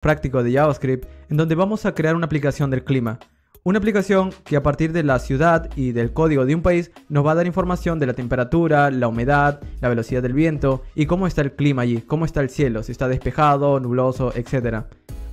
práctico de JavaScript en donde vamos a crear una aplicación del clima. Una aplicación que a partir de la ciudad y del código de un país nos va a dar información de la temperatura, la humedad, la velocidad del viento y cómo está el clima allí, cómo está el cielo, si está despejado, nubloso, etc.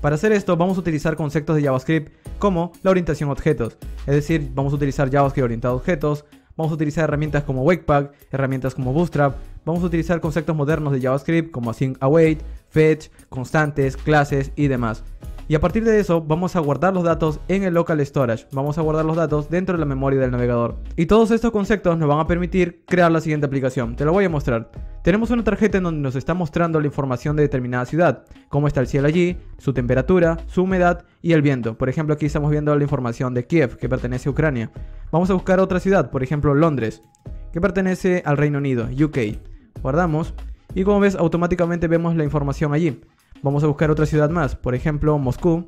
Para hacer esto vamos a utilizar conceptos de JavaScript como la orientación a objetos, es decir, vamos a utilizar JavaScript orientado a objetos, Vamos a utilizar herramientas como Webpack, herramientas como Bootstrap. Vamos a utilizar conceptos modernos de JavaScript como async await, fetch, constantes, clases y demás y a partir de eso vamos a guardar los datos en el local storage, vamos a guardar los datos dentro de la memoria del navegador. Y todos estos conceptos nos van a permitir crear la siguiente aplicación, te lo voy a mostrar. Tenemos una tarjeta en donde nos está mostrando la información de determinada ciudad, cómo está el cielo allí, su temperatura, su humedad y el viento. Por ejemplo, aquí estamos viendo la información de Kiev, que pertenece a Ucrania. Vamos a buscar otra ciudad, por ejemplo Londres, que pertenece al Reino Unido, UK. Guardamos y como ves automáticamente vemos la información allí. Vamos a buscar otra ciudad más, por ejemplo Moscú,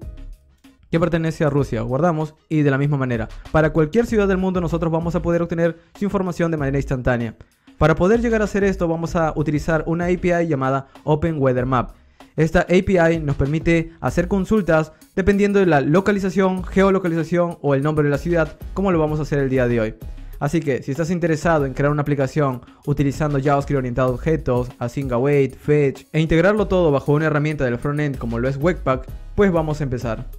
que pertenece a Rusia. Guardamos y de la misma manera. Para cualquier ciudad del mundo nosotros vamos a poder obtener su información de manera instantánea. Para poder llegar a hacer esto vamos a utilizar una API llamada Open Weather Map. Esta API nos permite hacer consultas dependiendo de la localización, geolocalización o el nombre de la ciudad, como lo vamos a hacer el día de hoy. Así que si estás interesado en crear una aplicación utilizando JavaScript orientado a objetos, async await, fetch e integrarlo todo bajo una herramienta del frontend como lo es Webpack, pues vamos a empezar.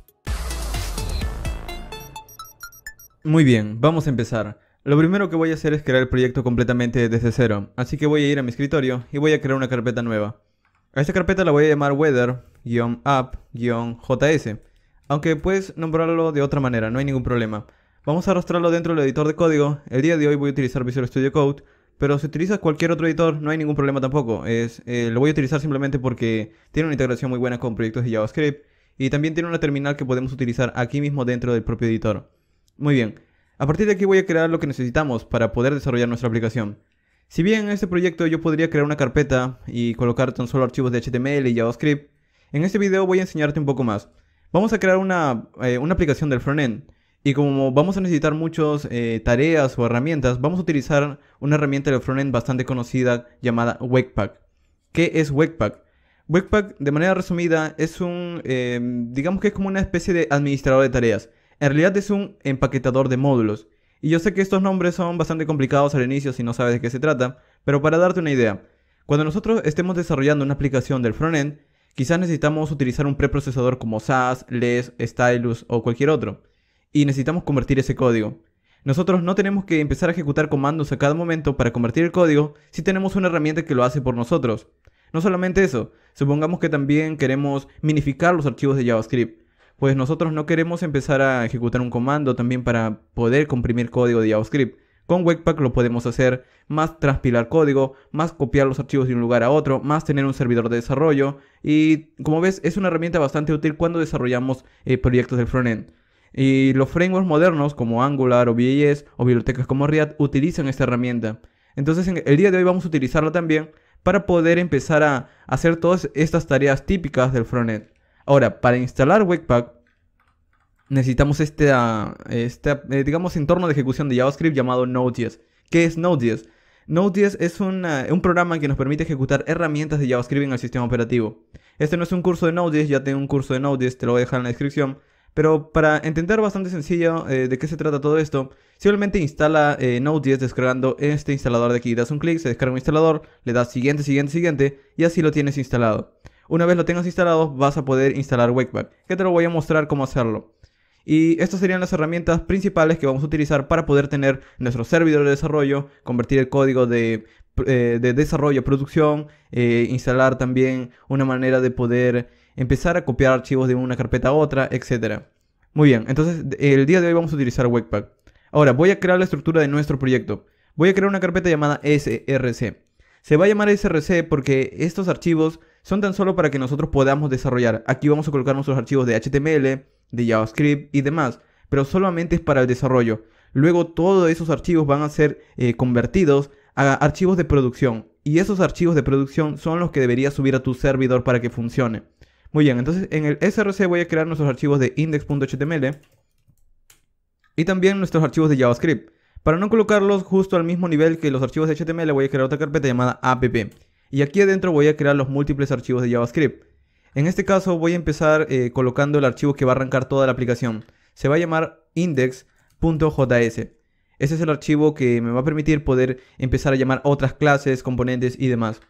Muy bien, vamos a empezar. Lo primero que voy a hacer es crear el proyecto completamente desde cero, así que voy a ir a mi escritorio y voy a crear una carpeta nueva. A esta carpeta la voy a llamar weather-app-js, aunque puedes nombrarlo de otra manera, no hay ningún problema. Vamos a arrastrarlo dentro del editor de código. El día de hoy voy a utilizar Visual Studio Code, pero si utilizas cualquier otro editor no hay ningún problema tampoco. Es, eh, lo voy a utilizar simplemente porque tiene una integración muy buena con proyectos de JavaScript y también tiene una terminal que podemos utilizar aquí mismo dentro del propio editor. Muy bien, a partir de aquí voy a crear lo que necesitamos para poder desarrollar nuestra aplicación. Si bien en este proyecto yo podría crear una carpeta y colocar tan solo archivos de HTML y JavaScript, en este video voy a enseñarte un poco más. Vamos a crear una, eh, una aplicación del frontend. Y como vamos a necesitar muchas eh, tareas o herramientas, vamos a utilizar una herramienta del frontend bastante conocida llamada Webpack. ¿Qué es Webpack? Webpack, de manera resumida, es un, em, digamos que es como una especie de administrador de tareas. En realidad es un empaquetador de módulos. Y yo sé que estos nombres son bastante complicados al inicio si no sabes de qué se trata, pero para darte una idea, cuando nosotros estemos desarrollando una aplicación del frontend, quizás necesitamos utilizar un preprocesador como SAS, LES, Stylus o cualquier otro y necesitamos convertir ese código. Nosotros no tenemos que empezar a ejecutar comandos a cada momento para convertir el código si tenemos una herramienta que lo hace por nosotros. No solamente eso, supongamos que también queremos minificar los archivos de JavaScript, pues nosotros no queremos empezar a ejecutar un comando también para poder comprimir código de JavaScript. Con Webpack lo podemos hacer, más transpilar código, más copiar los archivos de un lugar a otro, más tener un servidor de desarrollo y como ves es una herramienta bastante útil cuando desarrollamos eh, proyectos del frontend. Y los frameworks modernos como Angular o VIS o bibliotecas como React utilizan esta herramienta. Entonces el día de hoy vamos a utilizarla también para poder empezar a hacer todas estas tareas típicas del frontend. Ahora, para instalar Webpack necesitamos este, ah, este eh, digamos, entorno de ejecución de JavaScript llamado Node.js. ¿Qué es Node.js? Node.js es un programa que nos permite ejecutar herramientas de JavaScript en el sistema operativo. Este no es un curso de Node.js, ya tengo un curso de Node.js, te lo voy a dejar en la descripción. Pero para entender bastante sencillo eh, de qué se trata todo esto, simplemente instala eh, Node.js descargando este instalador de aquí. Das un clic, se descarga un instalador, le das siguiente, siguiente, siguiente y así lo tienes instalado. Una vez lo tengas instalado vas a poder instalar webpack. que te lo voy a mostrar cómo hacerlo. Y estas serían las herramientas principales que vamos a utilizar para poder tener nuestro servidor de desarrollo, convertir el código de, eh, de desarrollo a producción, instalar también una manera de poder empezar a copiar archivos de una carpeta a otra, etc. Muy bien, entonces el día de hoy vamos a utilizar Webpack. Ahora, voy a crear la estructura de nuestro proyecto. Voy a crear una carpeta llamada src. Se va a llamar src porque estos archivos son tan solo para que nosotros podamos desarrollar. Aquí vamos a colocar nuestros archivos de HTML, de JavaScript y demás, pero solamente es para el desarrollo. Luego todos esos archivos van a ser eh, convertidos a archivos de producción y esos archivos de producción son los que deberías subir a tu servidor para que funcione. Muy bien, entonces en el src voy a crear nuestros archivos de index.html y también nuestros archivos de JavaScript. Para no colocarlos justo al mismo nivel que los archivos de HTML voy a crear otra carpeta llamada app y aquí adentro voy a crear los múltiples archivos de JavaScript. En este caso voy a empezar eh, colocando el archivo que va a arrancar toda la aplicación. Se va a llamar index.js. Ese es el archivo que me va a permitir poder empezar a llamar otras clases, componentes y demás.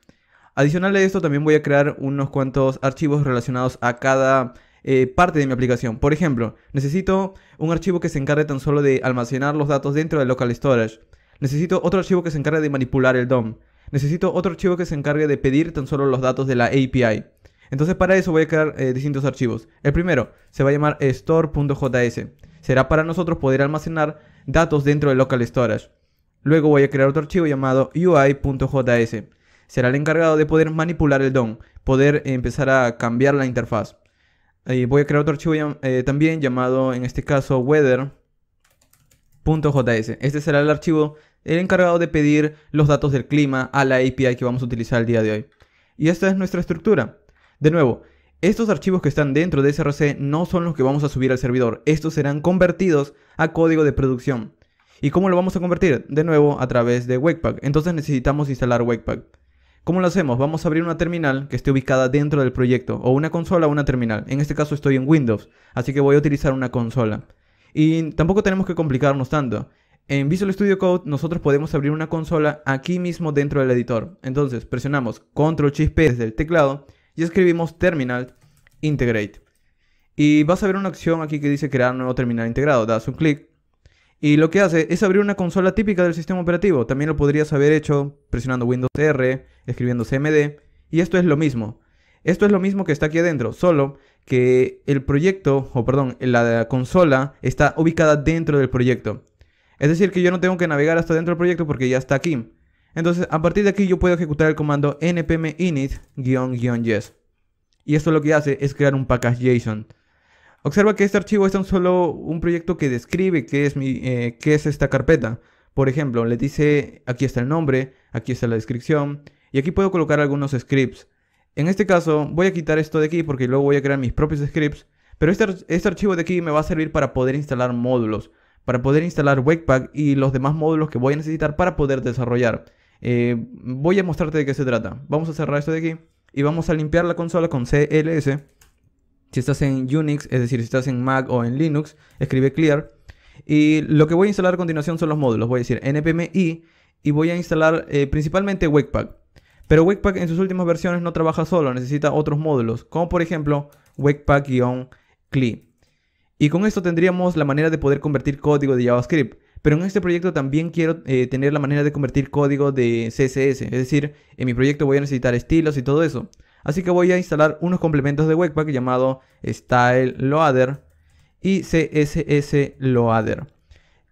Adicional a esto también voy a crear unos cuantos archivos relacionados a cada eh, parte de mi aplicación. Por ejemplo, necesito un archivo que se encargue tan solo de almacenar los datos dentro del local storage. Necesito otro archivo que se encargue de manipular el DOM. Necesito otro archivo que se encargue de pedir tan solo los datos de la API. Entonces para eso voy a crear eh, distintos archivos. El primero se va a llamar store.js. Será para nosotros poder almacenar datos dentro del local storage. Luego voy a crear otro archivo llamado ui.js será el encargado de poder manipular el DOM, poder empezar a cambiar la interfaz. Eh, voy a crear otro archivo eh, también llamado, en este caso, weather.js. Este será el archivo, el encargado de pedir los datos del clima a la API que vamos a utilizar el día de hoy. Y esta es nuestra estructura. De nuevo, estos archivos que están dentro de SRC no son los que vamos a subir al servidor, estos serán convertidos a código de producción. ¿Y cómo lo vamos a convertir? De nuevo, a través de Webpack. Entonces necesitamos instalar Webpack. ¿Cómo lo hacemos? Vamos a abrir una terminal que esté ubicada dentro del proyecto, o una consola o una terminal. En este caso estoy en Windows, así que voy a utilizar una consola. Y tampoco tenemos que complicarnos tanto. En Visual Studio Code nosotros podemos abrir una consola aquí mismo dentro del editor. Entonces presionamos ctrl Shift P desde el teclado y escribimos Terminal Integrate. Y vas a ver una opción aquí que dice crear nuevo terminal integrado. Das un clic y lo que hace es abrir una consola típica del sistema operativo. También lo podrías haber hecho presionando Windows R, escribiendo CMD. Y esto es lo mismo. Esto es lo mismo que está aquí adentro, solo que el proyecto, o perdón, la consola está ubicada dentro del proyecto. Es decir, que yo no tengo que navegar hasta dentro del proyecto porque ya está aquí. Entonces, a partir de aquí yo puedo ejecutar el comando npm init-yes. Y esto lo que hace es crear un package JSON. Observa que este archivo es tan solo un proyecto que describe qué es, mi, eh, es esta carpeta. Por ejemplo, le dice aquí está el nombre, aquí está la descripción y aquí puedo colocar algunos scripts. En este caso voy a quitar esto de aquí porque luego voy a crear mis propios scripts, pero este, este archivo de aquí me va a servir para poder instalar módulos, para poder instalar Webpack y los demás módulos que voy a necesitar para poder desarrollar. Eh, voy a mostrarte de qué se trata. Vamos a cerrar esto de aquí y vamos a limpiar la consola con CLS. Si estás en Unix, es decir, si estás en Mac o en Linux, escribe clear. Y lo que voy a instalar a continuación son los módulos. Voy a decir npmi y voy a instalar eh, principalmente Webpack. Pero Webpack en sus últimas versiones no trabaja solo, necesita otros módulos, como por ejemplo Webpack-CLI. Y con esto tendríamos la manera de poder convertir código de JavaScript. Pero en este proyecto también quiero eh, tener la manera de convertir código de CSS. Es decir, en mi proyecto voy a necesitar estilos y todo eso. Así que voy a instalar unos complementos de Webpack llamado Style Loader y CSS Loader.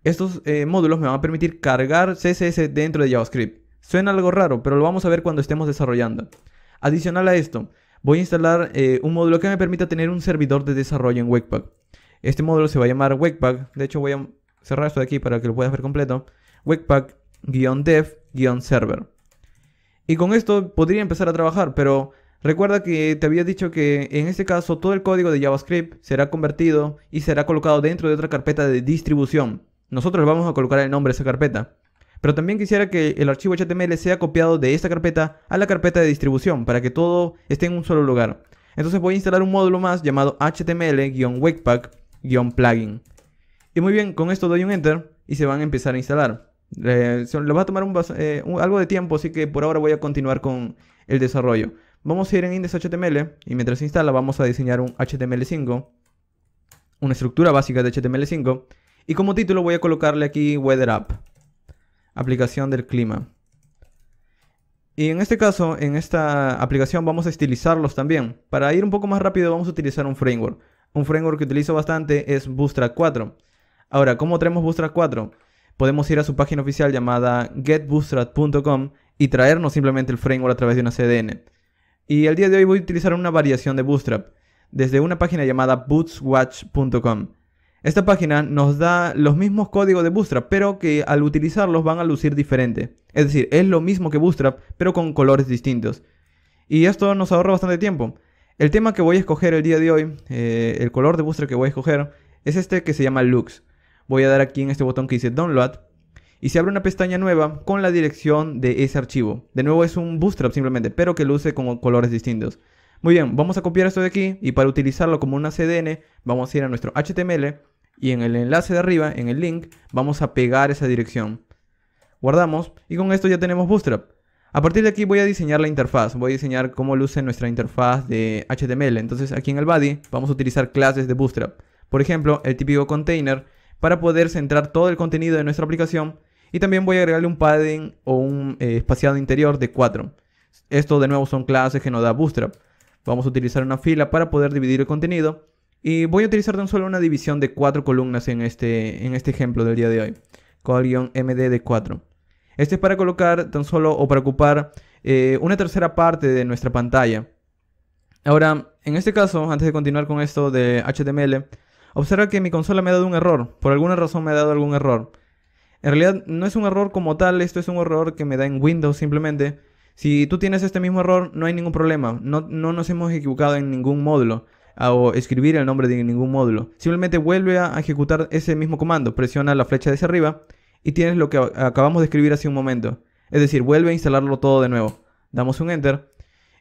Estos eh, módulos me van a permitir cargar CSS dentro de JavaScript. Suena algo raro, pero lo vamos a ver cuando estemos desarrollando. Adicional a esto, voy a instalar eh, un módulo que me permita tener un servidor de desarrollo en Webpack. Este módulo se va a llamar Webpack. De hecho, voy a cerrar esto de aquí para que lo puedas ver completo. Webpack-dev-server. Y con esto podría empezar a trabajar, pero Recuerda que te había dicho que en este caso todo el código de JavaScript será convertido y será colocado dentro de otra carpeta de distribución. Nosotros vamos a colocar el nombre de esa carpeta. Pero también quisiera que el archivo HTML sea copiado de esta carpeta a la carpeta de distribución para que todo esté en un solo lugar. Entonces voy a instalar un módulo más llamado HTML-Webpack-Plugin. Y muy bien, con esto doy un Enter y se van a empezar a instalar. Eh, Les va a tomar eh, algo de tiempo, así que por ahora voy a continuar con el desarrollo. Vamos a ir en índice HTML y mientras se instala vamos a diseñar un HTML5, una estructura básica de HTML5 y como título voy a colocarle aquí Weather App, aplicación del clima. Y en este caso, en esta aplicación vamos a estilizarlos también. Para ir un poco más rápido vamos a utilizar un framework. Un framework que utilizo bastante es Bootstrap 4. Ahora, ¿cómo traemos Bootstrap 4? Podemos ir a su página oficial llamada getbootstrap.com y traernos simplemente el framework a través de una CDN. Y el día de hoy voy a utilizar una variación de Bootstrap, desde una página llamada bootswatch.com. Esta página nos da los mismos códigos de Bootstrap, pero que al utilizarlos van a lucir diferente. Es decir, es lo mismo que Bootstrap, pero con colores distintos. Y esto nos ahorra bastante tiempo. El tema que voy a escoger el día de hoy, eh, el color de Bootstrap que voy a escoger, es este que se llama Lux. Voy a dar aquí en este botón que dice Download y se abre una pestaña nueva con la dirección de ese archivo. De nuevo es un bootstrap simplemente, pero que luce con colores distintos. Muy bien, vamos a copiar esto de aquí y para utilizarlo como una CDN vamos a ir a nuestro HTML y en el enlace de arriba, en el link, vamos a pegar esa dirección. Guardamos y con esto ya tenemos Bootstrap. A partir de aquí voy a diseñar la interfaz, voy a diseñar cómo luce nuestra interfaz de HTML. Entonces aquí en el body vamos a utilizar clases de Bootstrap. Por ejemplo, el típico container para poder centrar todo el contenido de nuestra aplicación y también voy a agregarle un padding o un eh, espaciado interior de 4. Esto de nuevo son clases que nos da Bootstrap. Vamos a utilizar una fila para poder dividir el contenido. Y voy a utilizar tan solo una división de 4 columnas en este, en este ejemplo del día de hoy. Col-md de 4. Este es para colocar tan solo o para ocupar eh, una tercera parte de nuestra pantalla. Ahora, en este caso, antes de continuar con esto de HTML, observa que mi consola me ha dado un error. Por alguna razón me ha dado algún error. En realidad no es un error como tal, esto es un error que me da en Windows simplemente. Si tú tienes este mismo error, no hay ningún problema, no, nos hemos equivocado en ningún módulo o escribir el nombre de ningún módulo. Simplemente vuelve a ejecutar ese mismo comando, presiona la flecha desde arriba y tienes lo que acabamos de escribir hace un momento. Es decir, vuelve a instalarlo todo de nuevo. Damos un enter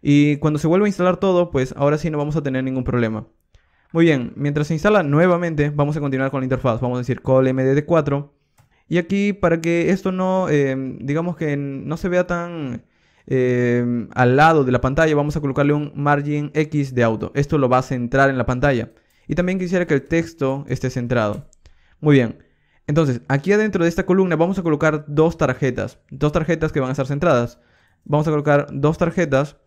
y cuando se vuelva a instalar todo, pues ahora sí no vamos a tener ningún problema. Muy bien, mientras se instala nuevamente, vamos a continuar con la interfaz. Vamos a decir call de 4 y aquí, para que esto no, em, digamos que no se vea tan em, al lado de la pantalla, vamos a colocarle un margin X de auto. Esto lo va a centrar en la pantalla. Y también quisiera que el texto esté centrado. Muy bien. Entonces, aquí adentro de esta columna vamos a colocar dos tarjetas. Dos tarjetas que van a estar centradas. Vamos a colocar dos tarjetas.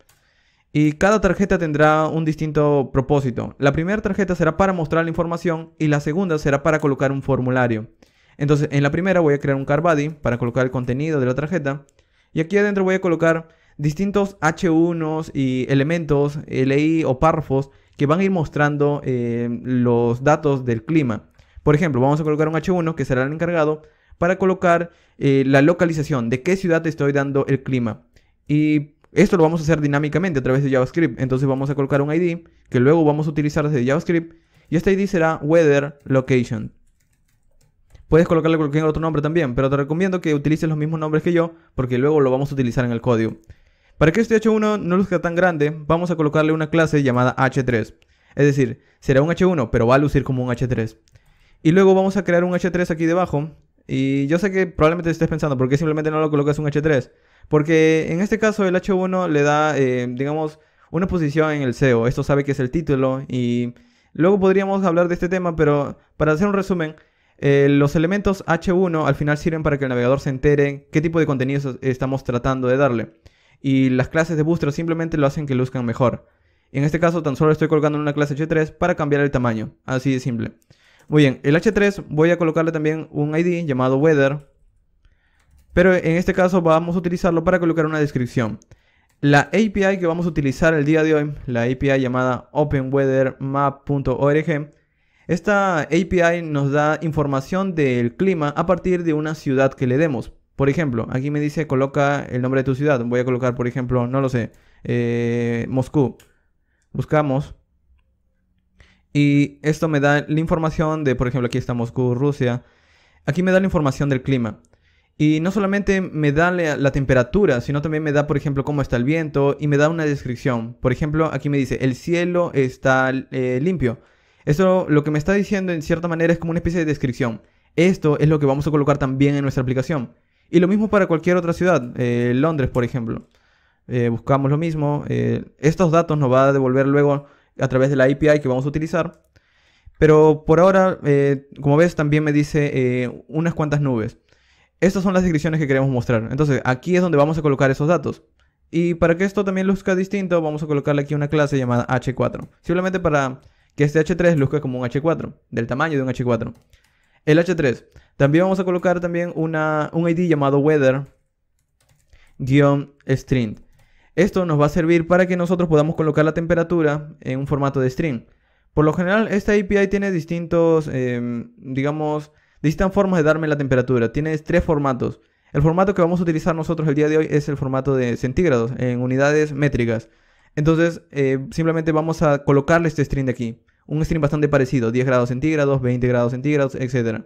Y cada tarjeta tendrá un distinto propósito. La primera tarjeta será para mostrar la información y la segunda será para colocar un formulario. Entonces, en la primera voy a crear un car body para colocar el contenido de la tarjeta. Y aquí adentro voy a colocar distintos h 1 y elementos, LI o párrafos que van a ir mostrando eh, los datos del clima. Por ejemplo, vamos a colocar un H1 que será el encargado para colocar eh, la localización, de qué ciudad estoy dando el clima. Y esto lo vamos a hacer dinámicamente a través de JavaScript. Entonces vamos a colocar un ID que luego vamos a utilizar desde JavaScript y este ID será weather location. Puedes colocarle cualquier otro nombre también, pero te recomiendo que utilices los mismos nombres que yo, porque luego lo vamos a utilizar en el código. Para que este H1 no luzca tan grande, vamos a colocarle una clase llamada H3. Es decir, será un H1, pero va a lucir como un H3. Y luego vamos a crear un H3 aquí debajo. Y yo sé que probablemente estés pensando, ¿por qué simplemente no lo colocas un H3? Porque en este caso el H1 le da, eh, digamos, una posición en el SEO. Esto sabe que es el título y luego podríamos hablar de este tema, pero para hacer un resumen, eh, los elementos H1 al final sirven para que el navegador se entere qué tipo de contenidos estamos tratando de darle. Y las clases de booster simplemente lo hacen que luzcan mejor. En este caso tan solo estoy colocando una clase H3 para cambiar el tamaño. Así de simple. Muy bien, el H3 voy a colocarle también un ID llamado weather. Pero en este caso vamos a utilizarlo para colocar una descripción. La API que vamos a utilizar el día de hoy, la API llamada OpenWeatherMap.org, esta API nos da información del clima a partir de una ciudad que le demos. Por ejemplo, aquí me dice coloca el nombre de tu ciudad. Voy a colocar, por ejemplo, no lo sé, eh, Moscú. Buscamos. Y esto me da la información de, por ejemplo, aquí está Moscú, Rusia. Aquí me da la información del clima. Y no solamente me da la, temperatura, sino también me da, por ejemplo, cómo está el viento y me da una descripción. Por ejemplo, aquí me dice, el cielo está eh, limpio. Eso, lo que me está diciendo en cierta manera es como una especie de descripción. Esto es lo que vamos a colocar también en nuestra aplicación. Y lo mismo para cualquier otra ciudad, eh, Londres por ejemplo. Eh, buscamos lo mismo, eh, estos datos nos va a devolver luego a través de la API que vamos a utilizar. Pero por ahora, como ves, también me dice unas cuantas nubes. Estas son las descripciones que queremos mostrar. Entonces, aquí es donde vamos a colocar esos datos. Y para que esto también luzca distinto, vamos a colocarle aquí una clase llamada H4. Simplemente para que este H3 luzca como un H4, del tamaño de un H4. El H3. También vamos a colocar también un ID llamado weather-string. Esto nos va a servir para que nosotros podamos colocar la temperatura en un formato de string. Por lo general, esta API tiene distintos, em, digamos, distintas formas de darme la temperatura. Tiene tres formatos. El formato que vamos a utilizar nosotros el día de hoy es el formato de centígrados en unidades métricas. Entonces, eh, simplemente vamos a colocarle este string de aquí. Un string bastante parecido, 10 grados centígrados, 20 grados centígrados, etc.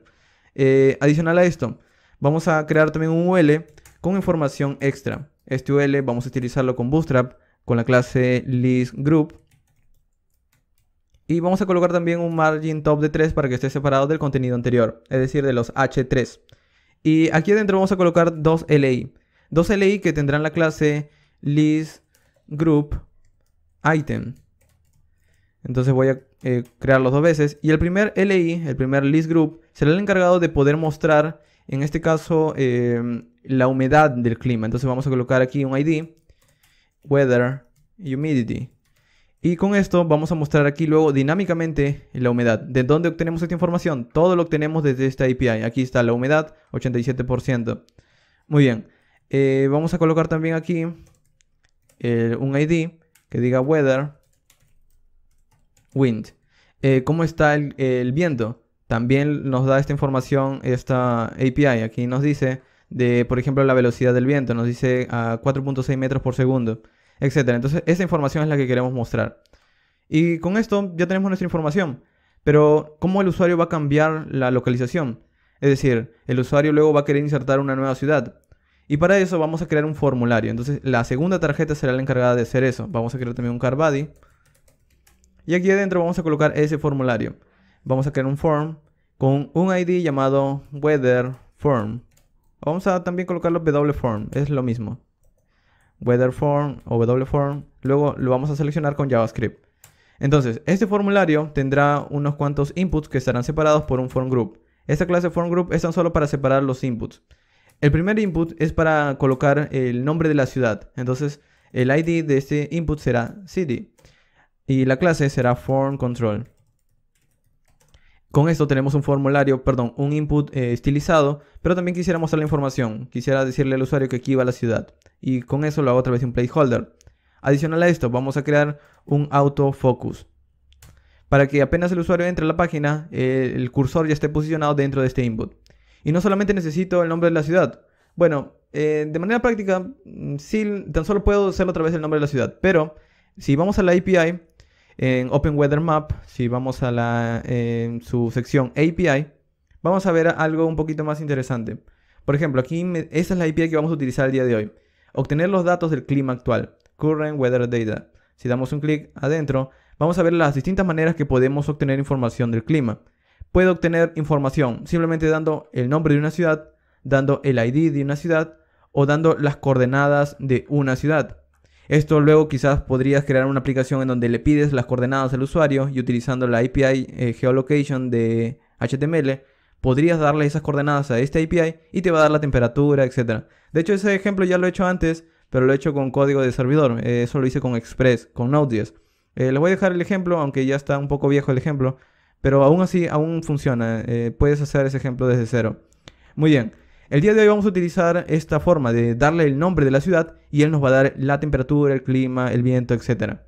Eh, adicional a esto, vamos a crear también un UL con información extra. Este UL vamos a utilizarlo con Bootstrap, con la clase list group Y vamos a colocar también un margin top de 3 para que esté separado del contenido anterior, es decir, de los H3. Y aquí adentro vamos a colocar dos LI. Dos LI que tendrán la clase List group item. Entonces voy a eh, crear los dos veces. Y el primer LI, el primer list group, será el encargado de poder mostrar, en este caso, em, la humedad del clima. Entonces vamos a colocar aquí un ID, weather, humidity. Y con esto vamos a mostrar aquí luego dinámicamente la humedad. ¿De dónde obtenemos esta información? Todo lo obtenemos desde esta API. Aquí está la humedad, 87%. Muy bien. Eh, vamos a colocar también aquí eh, un ID que diga weather, wind. Eh, ¿Cómo está el, viento? También nos da esta información esta API. Aquí nos dice, de, por ejemplo, la velocidad del viento. Nos dice a 4.6 metros por segundo, etc. Entonces, esa información es la que queremos mostrar. Y con esto ya tenemos nuestra información. Pero, ¿cómo el usuario va a cambiar la localización? Es decir, el usuario luego va a querer insertar una nueva ciudad. Y para eso vamos a crear un formulario. Entonces la segunda tarjeta será la encargada de hacer eso. Vamos a crear también un card body. Y aquí adentro vamos a colocar ese formulario. Vamos a crear un form con un ID llamado weather form. Vamos a también colocarlo wform, Es lo mismo. Weather form o wform, Luego lo vamos a seleccionar con JavaScript. Entonces, este formulario tendrá unos cuantos inputs que estarán separados por un form group. Esta clase form group es tan solo para separar los inputs. El primer input es para colocar el nombre de la ciudad. Entonces, el ID de este input será city. Y la clase será form control. Con esto tenemos un formulario, perdón, un input eh, estilizado, pero también quisiera mostrar la información. Quisiera decirle al usuario que aquí va la ciudad. Y con eso lo hago otra vez un placeholder. Adicional a esto, vamos a crear un autofocus. Para que apenas el usuario entre a la página, el cursor ya esté posicionado dentro de este input. Y no solamente necesito el nombre de la ciudad. Bueno, eh, de manera práctica, mm, sí, tan solo puedo hacerlo otra través del nombre de la ciudad. Pero si vamos a la API, en Open Weather Map, si vamos a la, su sección API, vamos a ver algo un poquito más interesante. Por ejemplo, aquí esa es la API que vamos a utilizar el día de hoy. Obtener los datos del clima actual, Current Weather Data. Si damos un clic adentro, vamos a ver las distintas maneras que podemos obtener información del clima puede obtener información simplemente dando el nombre de una ciudad, dando el ID de una ciudad o dando las coordenadas de una ciudad. Esto luego quizás podrías crear una aplicación en donde le pides las coordenadas al usuario y utilizando la API eh, Geolocation de HTML podrías darle esas coordenadas a esta API y te va a dar la temperatura, etc. De hecho ese ejemplo ya lo he hecho antes, pero lo he hecho con código de servidor. Eh, eso lo hice con Express, con Node.js. Le eh, les voy a dejar el ejemplo, aunque ya está un poco viejo el ejemplo, pero aún así, aún funciona. Eh, puedes hacer ese ejemplo desde cero. Muy bien. El día de hoy vamos a utilizar esta forma de darle el nombre de la ciudad y él nos va a dar la temperatura, el clima, el viento, etcétera.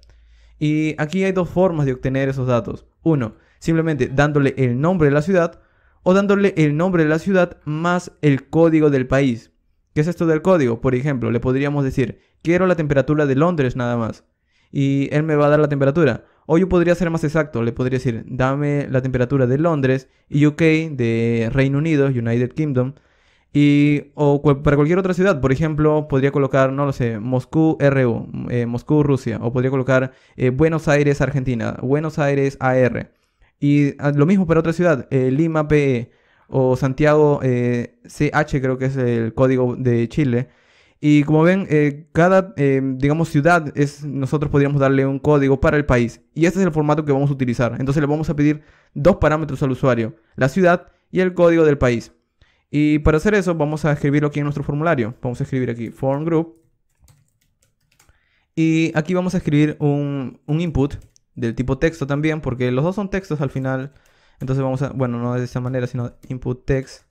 Y aquí hay dos formas de obtener esos datos. Uno, simplemente dándole el nombre de la ciudad o dándole el nombre de la ciudad más el código del país. ¿Qué es esto del código? Por ejemplo, le podríamos decir, quiero la temperatura de Londres nada más. Y él me va a dar la temperatura. O yo podría ser más exacto, le podría decir, dame la temperatura de Londres y UK, de Reino Unido, United Kingdom, y, o para cualquier otra ciudad, por ejemplo, podría colocar, no lo sé, Moscú RU, eh, Moscú Rusia, o podría colocar eh, Buenos Aires Argentina, Buenos Aires AR. Y ah, lo mismo para otra ciudad, eh, Lima PE, o Santiago CH, creo que es el código de Chile. Y como ven, eh, cada, eh, digamos, ciudad es, nosotros podríamos darle un código para el país. Y este es el formato que vamos a utilizar. Entonces le vamos a pedir dos parámetros al usuario, la ciudad y el código del país. Y para hacer eso vamos a escribirlo aquí en nuestro formulario. Vamos a escribir aquí form group. Y aquí vamos a escribir un, input del tipo texto también, porque los dos son textos al final. Entonces vamos a, bueno, no de esta manera, sino input text.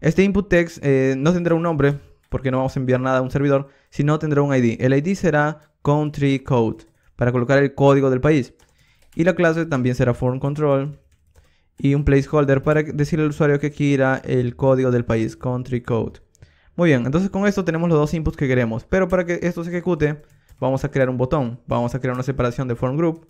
Este input text eh, no tendrá un nombre, porque no vamos a enviar nada a un servidor, sino tendrá un ID. El ID será country code para colocar el código del país. Y la clase también será form control y un placeholder para decirle al usuario que aquí irá el código del país, country code. Muy bien, entonces con esto tenemos los dos inputs que queremos, pero para que esto se ejecute vamos a crear un botón, vamos a crear una separación de form group,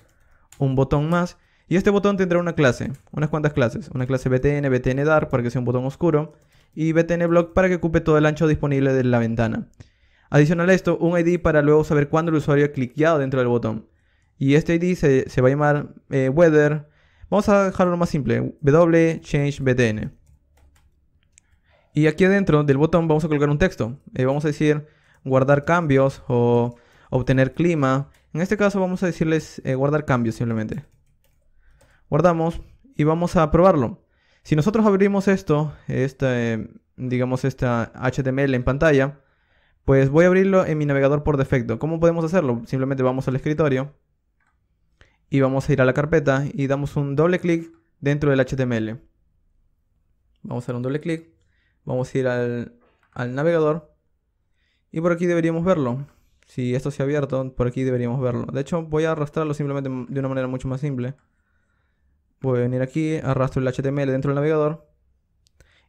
un botón más y este botón tendrá una clase, unas cuantas clases, una clase btn, btn dar para que sea un botón oscuro y BTN Block para que ocupe todo el ancho disponible de la ventana. Adicional a esto, un ID para luego saber cuándo el usuario ha cliqueado dentro del botón. Y este ID se, va a llamar eh, Weather. Vamos a dejarlo más simple, wchangebtn, Y aquí adentro del botón vamos a colocar un texto. Eh, vamos a decir guardar cambios o obtener clima. En este caso vamos a decirles eh, guardar cambios simplemente. Guardamos y vamos a probarlo. Si nosotros abrimos esto, eh, digamos esta HTML en pantalla, pues voy a abrirlo en mi navegador por defecto. ¿Cómo podemos hacerlo? Simplemente vamos al escritorio y vamos a ir a la carpeta y damos un doble clic dentro del HTML. Vamos a hacer un doble clic, vamos a ir al, al navegador y por aquí deberíamos verlo. Si esto se ha abierto, por aquí deberíamos verlo. De hecho, voy a arrastrarlo simplemente de una manera mucho más simple voy a venir aquí, arrastro el HTML dentro del navegador.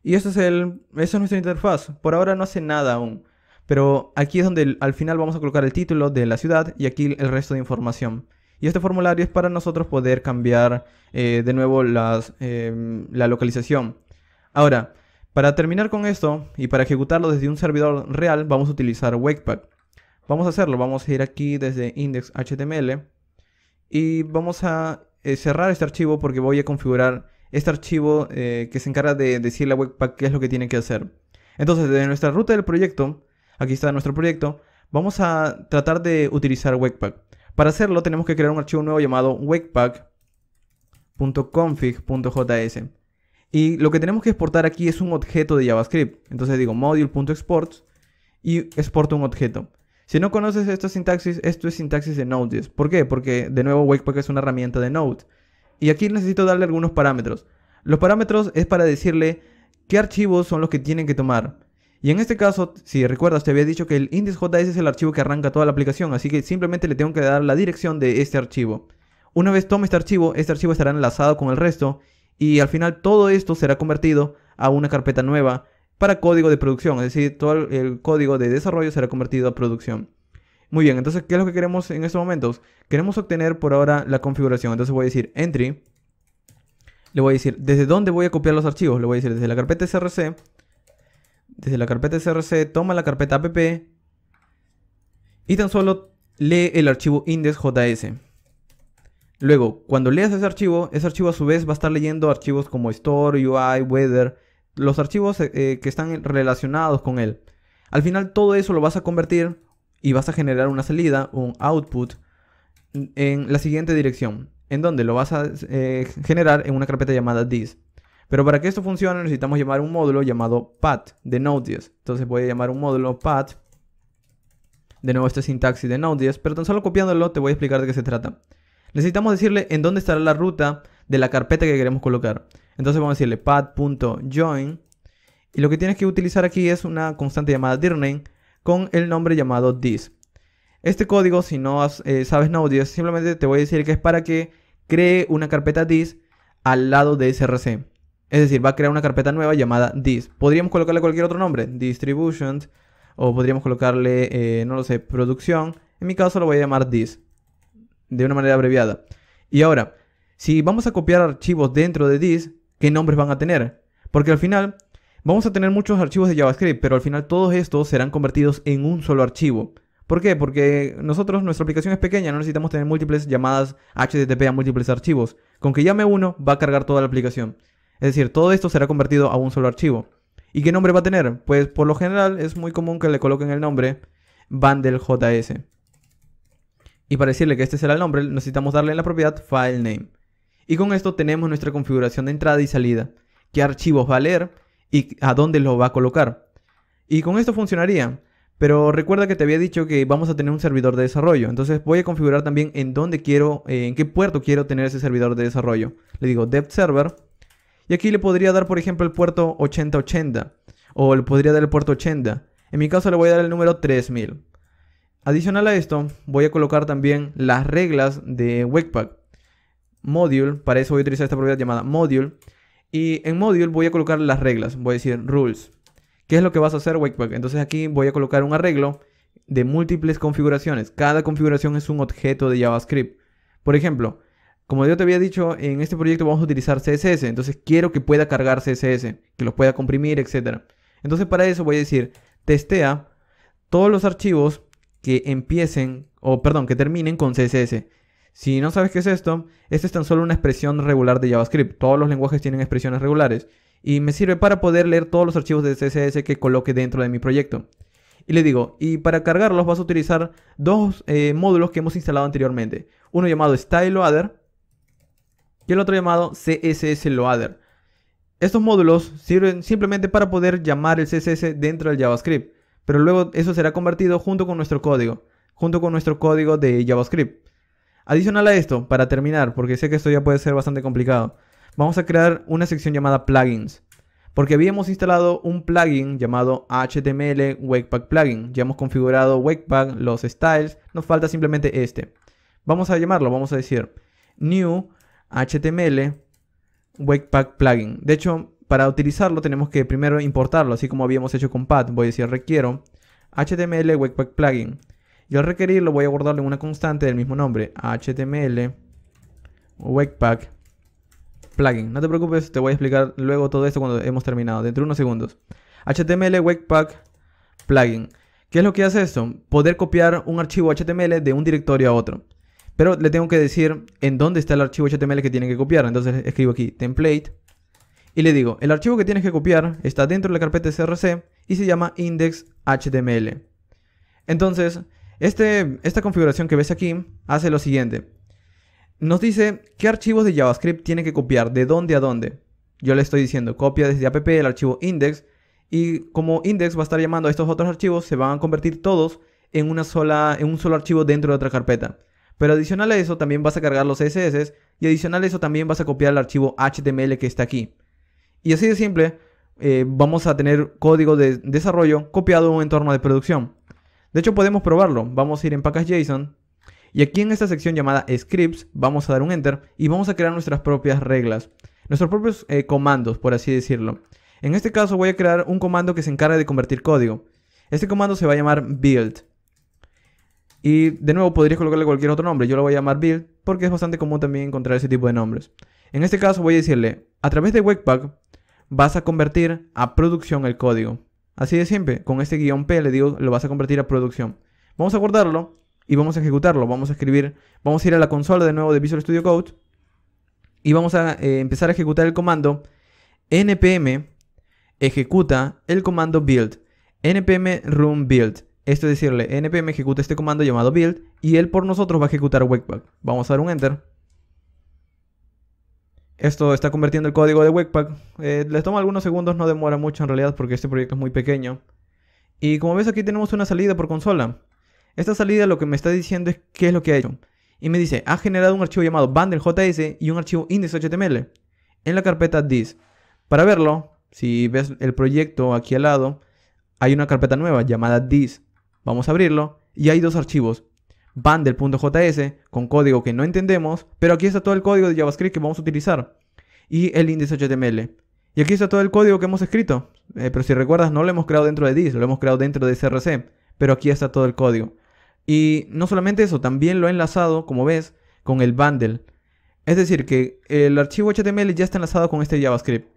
Y esto es el, es nuestra interfaz. Por ahora no hace nada aún. Pero aquí es donde al final vamos a colocar el título de la ciudad y aquí el resto de información. Y este formulario es para nosotros poder cambiar eh, de nuevo las, em, la localización. Ahora, para terminar con esto y para ejecutarlo desde un servidor real, vamos a utilizar Wakepack. Vamos a hacerlo, vamos a ir aquí desde index.html y vamos a eh, cerrar este archivo porque voy a configurar este archivo eh, que se encarga de decirle a Webpack qué es lo que tiene que hacer. Entonces, desde nuestra ruta del proyecto, aquí está nuestro proyecto, vamos a tratar de utilizar Webpack. Para hacerlo tenemos que crear un archivo nuevo llamado webpack.config.js. Y lo que tenemos que exportar aquí es un objeto de JavaScript. Entonces digo module.exports y exporto un objeto. Si no conoces esta sintaxis, esto es sintaxis de Node.js. ¿Por qué? Porque, de nuevo, Wakepack es una herramienta de Node. Y aquí necesito darle algunos parámetros. Los parámetros es para decirle qué archivos son los que tienen que tomar. Y en este caso, si recuerdas, te había dicho que el index.js es el archivo que arranca toda la aplicación, así que simplemente le tengo que dar la dirección de este archivo. Una vez tome este archivo, este archivo estará enlazado con el resto y al final todo esto será convertido a una carpeta nueva para código de producción, es decir, todo el, código de desarrollo será convertido a producción. Muy bien, entonces, ¿qué es lo que queremos en estos momentos? Queremos obtener por ahora la configuración, entonces voy a decir entry, le voy a decir desde dónde voy a copiar los archivos, le voy a decir desde la carpeta src, desde la carpeta src toma la carpeta app y tan solo lee el archivo index.js. Luego, cuando leas ese archivo, ese archivo a su vez va a estar leyendo archivos como store, UI, weather, los archivos eh, eh, que están relacionados con él. Al final todo eso lo vas a convertir y vas a generar una salida, un output, en la siguiente dirección, en donde lo vas a eh, generar en una carpeta llamada this. Pero para que esto funcione necesitamos llamar un módulo llamado path de Node.js. Entonces voy a llamar un módulo path. De nuevo esta sintaxis de Node.js, pero tan solo copiándolo te voy a explicar de qué se trata. Necesitamos decirle en dónde estará la ruta de la carpeta que queremos colocar. Entonces vamos a decirle pad.join y lo que tienes que utilizar aquí es una constante llamada dirname con el nombre llamado dis Este código, si no eh, sabes no sabes simplemente te voy a decir que es para que cree una carpeta dis al lado de src. Es decir, va a crear una carpeta nueva llamada dis Podríamos colocarle cualquier otro nombre, distributions, o podríamos colocarle, eh, no lo sé, producción. En mi caso lo voy a llamar dis de una manera abreviada. Y ahora, si vamos a copiar archivos dentro de this, ¿qué nombres van a tener? Porque al final vamos a tener muchos archivos de JavaScript, pero al final todos estos serán convertidos en un solo archivo. ¿Por qué? Porque nosotros, nuestra aplicación es pequeña, no necesitamos tener múltiples llamadas HTTP a múltiples archivos. Con que llame uno, va a cargar toda la aplicación. Es decir, todo esto será convertido a un solo archivo. ¿Y qué nombre va a tener? Pues por lo general es muy común que le coloquen el nombre bundle.js. Y para decirle que este será el nombre, necesitamos darle en la propiedad filename y con esto tenemos nuestra configuración de entrada y salida, qué archivos va a leer y a dónde lo va a colocar. Y con esto funcionaría. Pero recuerda que te había dicho que vamos a tener un servidor de desarrollo. Entonces voy a configurar también en dónde quiero, eh, en qué puerto quiero tener ese servidor de desarrollo. Le digo dev server. Y aquí le podría dar, por ejemplo, el puerto 8080. O le podría dar el puerto 80. En mi caso le voy a dar el número 3000. Adicional a esto, voy a colocar también las reglas de Webpack module, para eso voy a utilizar esta propiedad llamada module, y en module voy a colocar las reglas, voy a decir rules. ¿Qué es lo que vas a hacer, Wakepack? Entonces aquí voy a colocar un arreglo de múltiples configuraciones. Cada configuración es un objeto de JavaScript. Por ejemplo, como yo te había dicho, en este proyecto vamos a utilizar CSS, entonces quiero que pueda cargar CSS, que lo pueda comprimir, etc. Entonces para eso voy a decir, testea todos los archivos que empiecen, o perdón, que terminen con CSS. Si no sabes qué es esto, esta es tan solo una expresión regular de JavaScript. Todos los lenguajes tienen expresiones regulares y me sirve para poder leer todos los archivos de CSS que coloque dentro de mi proyecto. Y le digo, y para cargarlos vas a utilizar dos eh, módulos que hemos instalado anteriormente. Uno llamado Style Loader y el otro llamado CSS Loader. Estos módulos sirven simplemente para poder llamar el CSS dentro del JavaScript, pero luego eso será convertido junto con nuestro código, junto con nuestro código de JavaScript. Adicional a esto, para terminar, porque sé que esto ya puede ser bastante complicado, vamos a crear una sección llamada plugins. Porque habíamos instalado un plugin llamado HTML Webpack Plugin. Ya hemos configurado Webpack, los styles, nos falta simplemente este. Vamos a llamarlo, vamos a decir New HTML Webpack Plugin. De hecho, para utilizarlo tenemos que primero importarlo, así como habíamos hecho con Pad. Voy a decir requiero HTML Webpack Plugin. Yo al requerirlo voy a guardarle una constante del mismo nombre, HTML, Webpack, plugin. No te preocupes, te voy a explicar luego todo esto cuando hemos terminado, dentro de unos segundos. HTML, Webpack, plugin. ¿Qué es lo que hace esto? Poder copiar un archivo HTML de un directorio a otro. Pero le tengo que decir en dónde está el archivo HTML que tiene que copiar. Entonces escribo aquí template y le digo, el archivo que tienes que copiar está dentro de la carpeta CRC y se llama index.html. Entonces, este, esta configuración que ves aquí hace lo siguiente. Nos dice qué archivos de JavaScript tiene que copiar, de dónde a dónde. Yo le estoy diciendo, copia desde app el archivo index y como index va a estar llamando a estos otros archivos, se van a convertir todos en, una sola, en un solo archivo dentro de otra carpeta. Pero adicional a eso también vas a cargar los CSS y adicional a eso también vas a copiar el archivo HTML que está aquí. Y así de simple, eh, vamos a tener código de desarrollo copiado en un entorno de producción. De hecho, podemos probarlo. Vamos a ir en JSON y aquí en esta sección llamada scripts vamos a dar un enter y vamos a crear nuestras propias reglas, nuestros propios eh, comandos, por así decirlo. En este caso voy a crear un comando que se encarga de convertir código. Este comando se va a llamar build. Y de nuevo podrías colocarle cualquier otro nombre, yo lo voy a llamar build porque es bastante común también encontrar ese tipo de nombres. En este caso voy a decirle, a través de Webpack vas a convertir a producción el código. Así de siempre, con este guión P le digo, lo vas a convertir a producción. Vamos a guardarlo y vamos a ejecutarlo. Vamos a escribir, vamos a ir a la consola de nuevo de Visual Studio Code y vamos a eh, empezar a ejecutar el comando npm ejecuta el comando build npm run build. Esto es decirle, npm ejecuta este comando llamado build y él por nosotros va a ejecutar webpack. Vamos a dar un enter. Esto está convirtiendo el código de Webpack. Eh, les toma algunos segundos, no demora mucho en realidad porque este proyecto es muy pequeño. Y como ves aquí tenemos una salida por consola. Esta salida lo que me está diciendo es qué es lo que ha hecho. Y me dice, ha generado un archivo llamado bundle.js y un archivo index.html en la carpeta dis. Para verlo, si ves el proyecto aquí al lado, hay una carpeta nueva llamada dis. Vamos a abrirlo y hay dos archivos bundle.js con código que no entendemos, pero aquí está todo el código de JavaScript que vamos a utilizar y el índice HTML. Y aquí está todo el código que hemos escrito, eh, pero si recuerdas no lo hemos creado dentro de DIS, lo hemos creado dentro de CRC, pero aquí está todo el código. Y no solamente eso, también lo he enlazado, como ves, con el bundle. Es decir, que el archivo HTML ya está enlazado con este JavaScript.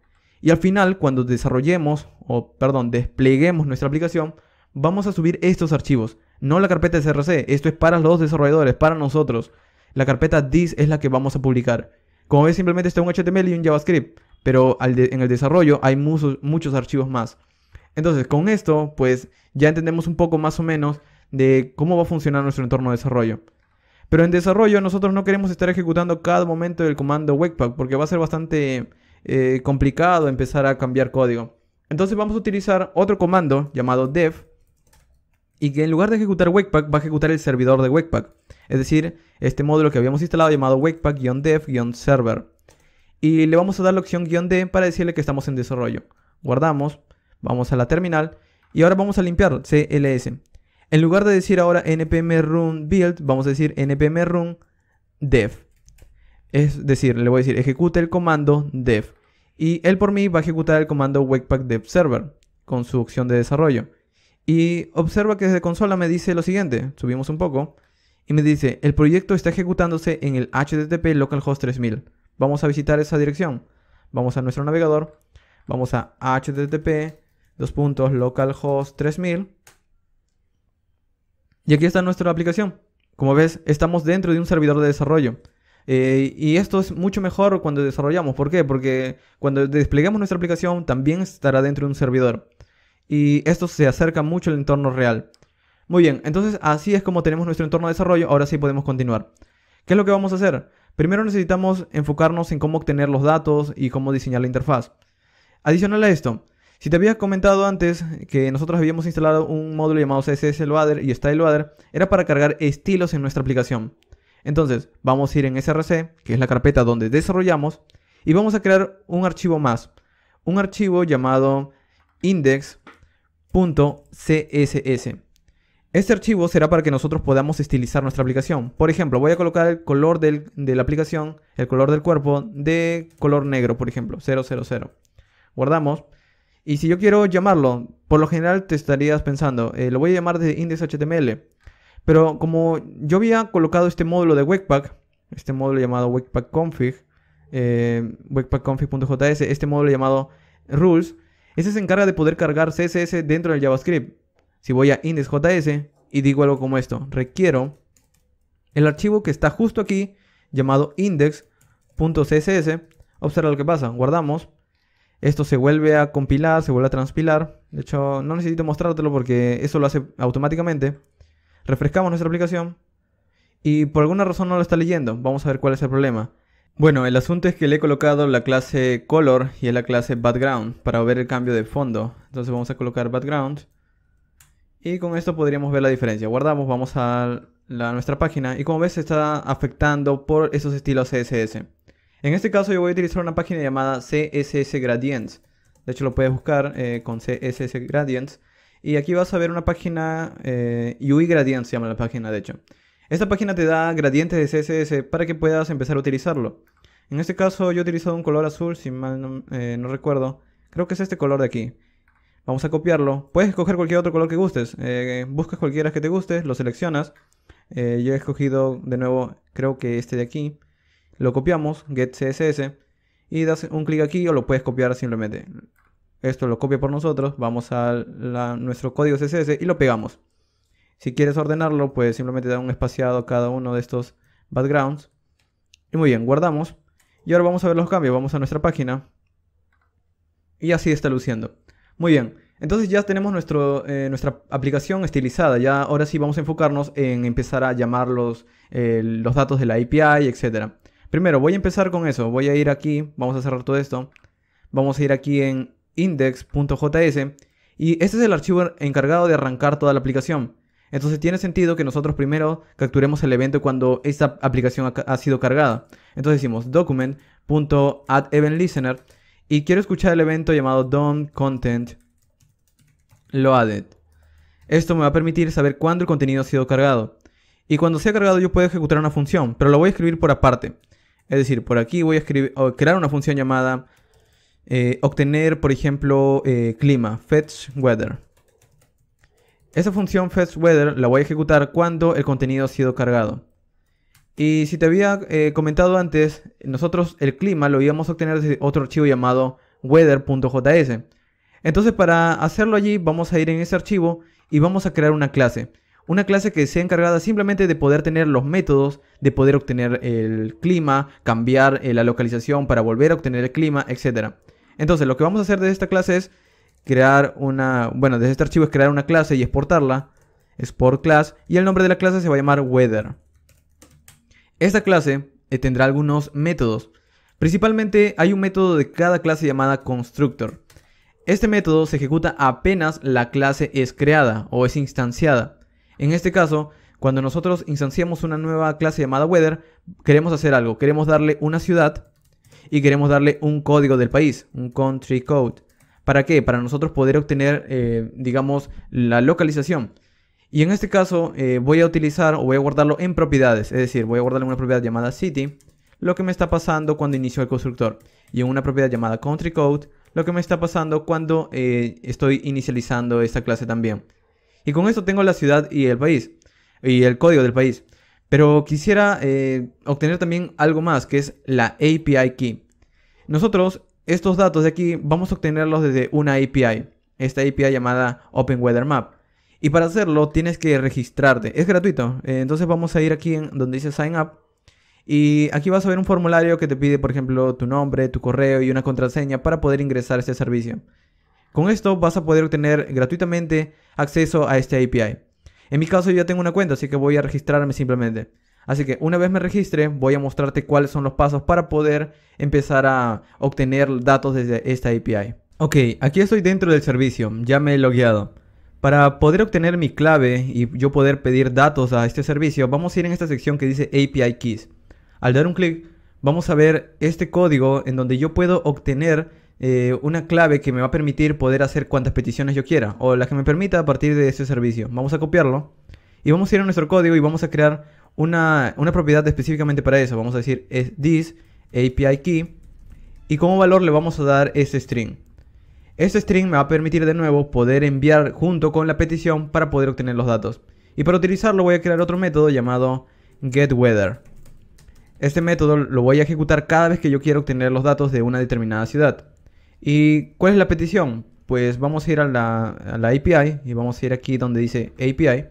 Y al final, cuando desarrollemos, o perdón, despleguemos nuestra aplicación, vamos a subir estos archivos no la carpeta src. Esto es para los desarrolladores, para nosotros. La carpeta dis es la que vamos a publicar. Como ves, simplemente está un HTML y un JavaScript, pero en el desarrollo hay muchos, muchos archivos más. Entonces, con esto, pues ya entendemos un poco más o menos de cómo va a funcionar nuestro entorno de desarrollo. Pero en desarrollo nosotros no queremos estar ejecutando cada momento el comando Webpack porque va a ser bastante eh, complicado empezar a cambiar código. Entonces vamos a utilizar otro comando llamado dev y que en lugar de ejecutar Webpack va a ejecutar el servidor de Webpack, es decir, este módulo que habíamos instalado llamado Webpack-dev-server. Y le vamos a dar la opción -d para decirle que estamos en desarrollo. Guardamos, vamos a la terminal y ahora vamos a limpiar CLS. En lugar de decir ahora npm run build, vamos a decir npm run dev. Es decir, le voy a decir ejecute el comando dev. Y él por mí va a ejecutar el comando webpack dev server con su opción de desarrollo. Y observa que desde consola me dice lo siguiente, subimos un poco, y me dice, el proyecto está ejecutándose en el HTTP localhost 3000. Vamos a visitar esa dirección. Vamos a nuestro navegador, vamos a HTTP, dos puntos, localhost 3000. Y aquí está nuestra aplicación. Como ves, estamos dentro de un servidor de desarrollo. Eh, y esto es mucho mejor cuando desarrollamos. ¿Por qué? Porque cuando desplegamos nuestra aplicación también estará dentro de un servidor y esto se acerca mucho al entorno real. Muy bien, entonces así es como tenemos nuestro entorno de desarrollo, ahora sí podemos continuar. ¿Qué es lo que vamos a hacer? Primero necesitamos enfocarnos en cómo obtener los datos y cómo diseñar la interfaz. Adicional a esto, si te había comentado antes que nosotros habíamos instalado un módulo llamado CSS Loader y Style Loader, era para cargar estilos en nuestra aplicación. Entonces, vamos a ir en src, que es la carpeta donde desarrollamos, y vamos a crear un archivo más. Un archivo llamado index .css. Este archivo será para que nosotros podamos estilizar nuestra aplicación. Por ejemplo, voy a colocar el color de la aplicación, el color del cuerpo, de color negro, por ejemplo, 000. Guardamos. Y si yo quiero llamarlo, por lo general te estarías pensando, eh, lo voy a llamar de index.html. HTML. Pero como yo había colocado este módulo de Webpack, este módulo llamado Webpack Config, eh, webpackconfig.js, este módulo llamado Rules, ese se encarga de poder cargar CSS dentro del JavaScript. Si voy a index.js y digo algo como esto, requiero el archivo que está justo aquí llamado index.css, observa lo que pasa, guardamos, esto se vuelve a compilar, se vuelve a transpilar, de hecho no necesito mostrártelo porque eso lo hace automáticamente, refrescamos nuestra aplicación y por alguna razón no lo está leyendo, vamos a ver cuál es el problema. Bueno, el asunto es que le he colocado la clase color y la clase background para ver el cambio de fondo. Entonces vamos a colocar background. Y con esto podríamos ver la diferencia. Guardamos, vamos a, nuestra página y como ves se está afectando por esos estilos CSS. En este caso yo voy a utilizar una página llamada CSS Gradients. De hecho lo puedes buscar eh, con CSS Gradients. Y aquí vas a ver una página, eh, UI Gradients se llama la página de hecho. Esta página te da gradientes de CSS para que puedas empezar a utilizarlo. En este caso yo he utilizado un color azul, si mal eh, no, recuerdo. Creo que es este color de aquí. Vamos a copiarlo. Puedes escoger cualquier otro color que gustes. Eh, buscas cualquiera que te guste, lo seleccionas. Eh, yo he escogido de nuevo, creo que este de aquí. Lo copiamos, get CSS. Y das un clic aquí o lo puedes copiar simplemente. Esto lo copia por nosotros. Vamos a nuestro código CSS y lo pegamos. Si quieres ordenarlo, pues simplemente da un espaciado a cada uno de estos backgrounds. Y muy bien, guardamos. Y ahora vamos a ver los cambios. Vamos a nuestra página. Y así está luciendo. Muy bien. Entonces ya tenemos nuestro, eh, nuestra aplicación estilizada. Ya ahora sí vamos a enfocarnos en empezar a llamar los, eh, los datos de la API, etc. Primero voy a empezar con eso. Voy a ir aquí. Vamos a cerrar todo esto. Vamos a ir aquí en index.js. Y este es el archivo encargado de arrancar toda la aplicación. Entonces tiene sentido que nosotros primero capturemos el evento cuando esta aplicación ha, sido cargada. Entonces decimos document.addEventListener y quiero escuchar el evento llamado DOM_Content_Loaded. Esto me va a permitir saber cuándo el contenido ha sido cargado. Y cuando sea cargado yo puedo ejecutar una función, pero lo voy a escribir por aparte. Es decir, por aquí voy a escribir, crear una función llamada eh, obtener, por ejemplo, eh, clima, fetchWeather. weather. Esa función fetchWeather la voy a ejecutar cuando el contenido ha sido cargado. Y si te había eh, comentado antes, nosotros el clima lo íbamos a obtener desde otro archivo llamado weather.js. Entonces para hacerlo allí vamos a ir en ese archivo y vamos a crear una clase. Una clase que sea encargada simplemente de poder tener los métodos, de poder obtener el clima, cambiar eh, la localización para volver a obtener el clima, etc. Entonces lo que vamos a hacer de esta clase es crear una, bueno, desde este archivo es crear una clase y exportarla, export class, y el nombre de la clase se va a llamar weather. Esta clase eh, tendrá algunos métodos. Principalmente hay un método de cada clase llamada constructor. Este método se ejecuta apenas la clase es creada o es instanciada. En este caso, cuando nosotros instanciamos una nueva clase llamada weather, queremos hacer algo, queremos darle una ciudad y queremos darle un código del país, un country code. ¿Para qué? Para nosotros poder obtener, eh, digamos, la localización. Y en este caso eh, voy a utilizar o voy a guardarlo en propiedades. Es decir, voy a guardar una propiedad llamada city, lo que me está pasando cuando inicio el constructor. Y en una propiedad llamada country code, lo que me está pasando cuando eh, estoy inicializando esta clase también. Y con esto tengo la ciudad y el país. Y el código del país. Pero quisiera obtener también algo más, que es la API Key. Nosotros estos datos de aquí vamos a obtenerlos desde una API, esta API llamada Open Weather Map. Y para hacerlo tienes que registrarte, es gratuito. Eh, entonces vamos a ir aquí donde dice Sign Up y aquí vas a ver un formulario que te pide, por ejemplo, tu nombre, tu correo y una contraseña para poder ingresar a este servicio. Con esto vas a poder obtener gratuitamente acceso a esta API. En mi caso yo ya tengo una cuenta, así que voy a registrarme simplemente. Así que una vez me registre, voy a mostrarte cuáles son los pasos para poder empezar a obtener datos desde esta API. Ok, aquí estoy dentro del servicio, ya me he logueado. Para poder obtener mi clave y yo poder pedir datos a este servicio, vamos a ir en esta sección que dice API Keys. Al dar un clic, vamos a ver este código en donde yo puedo obtener eh, una clave que me va a permitir poder hacer cuantas peticiones yo quiera o la que me permita a partir de este servicio. Vamos a copiarlo y vamos a ir a nuestro código y vamos a crear una, propiedad específicamente para eso. Vamos a decir es this API key y como valor le vamos a dar este string. Este string me va a permitir de nuevo poder enviar junto con la petición para poder obtener los datos. Y para utilizarlo voy a crear otro método llamado getWeather. Este método lo voy a ejecutar cada vez que yo quiero obtener los datos de una determinada ciudad. ¿Y cuál es la petición? Pues vamos a ir a la, a la API y vamos a ir aquí donde dice API.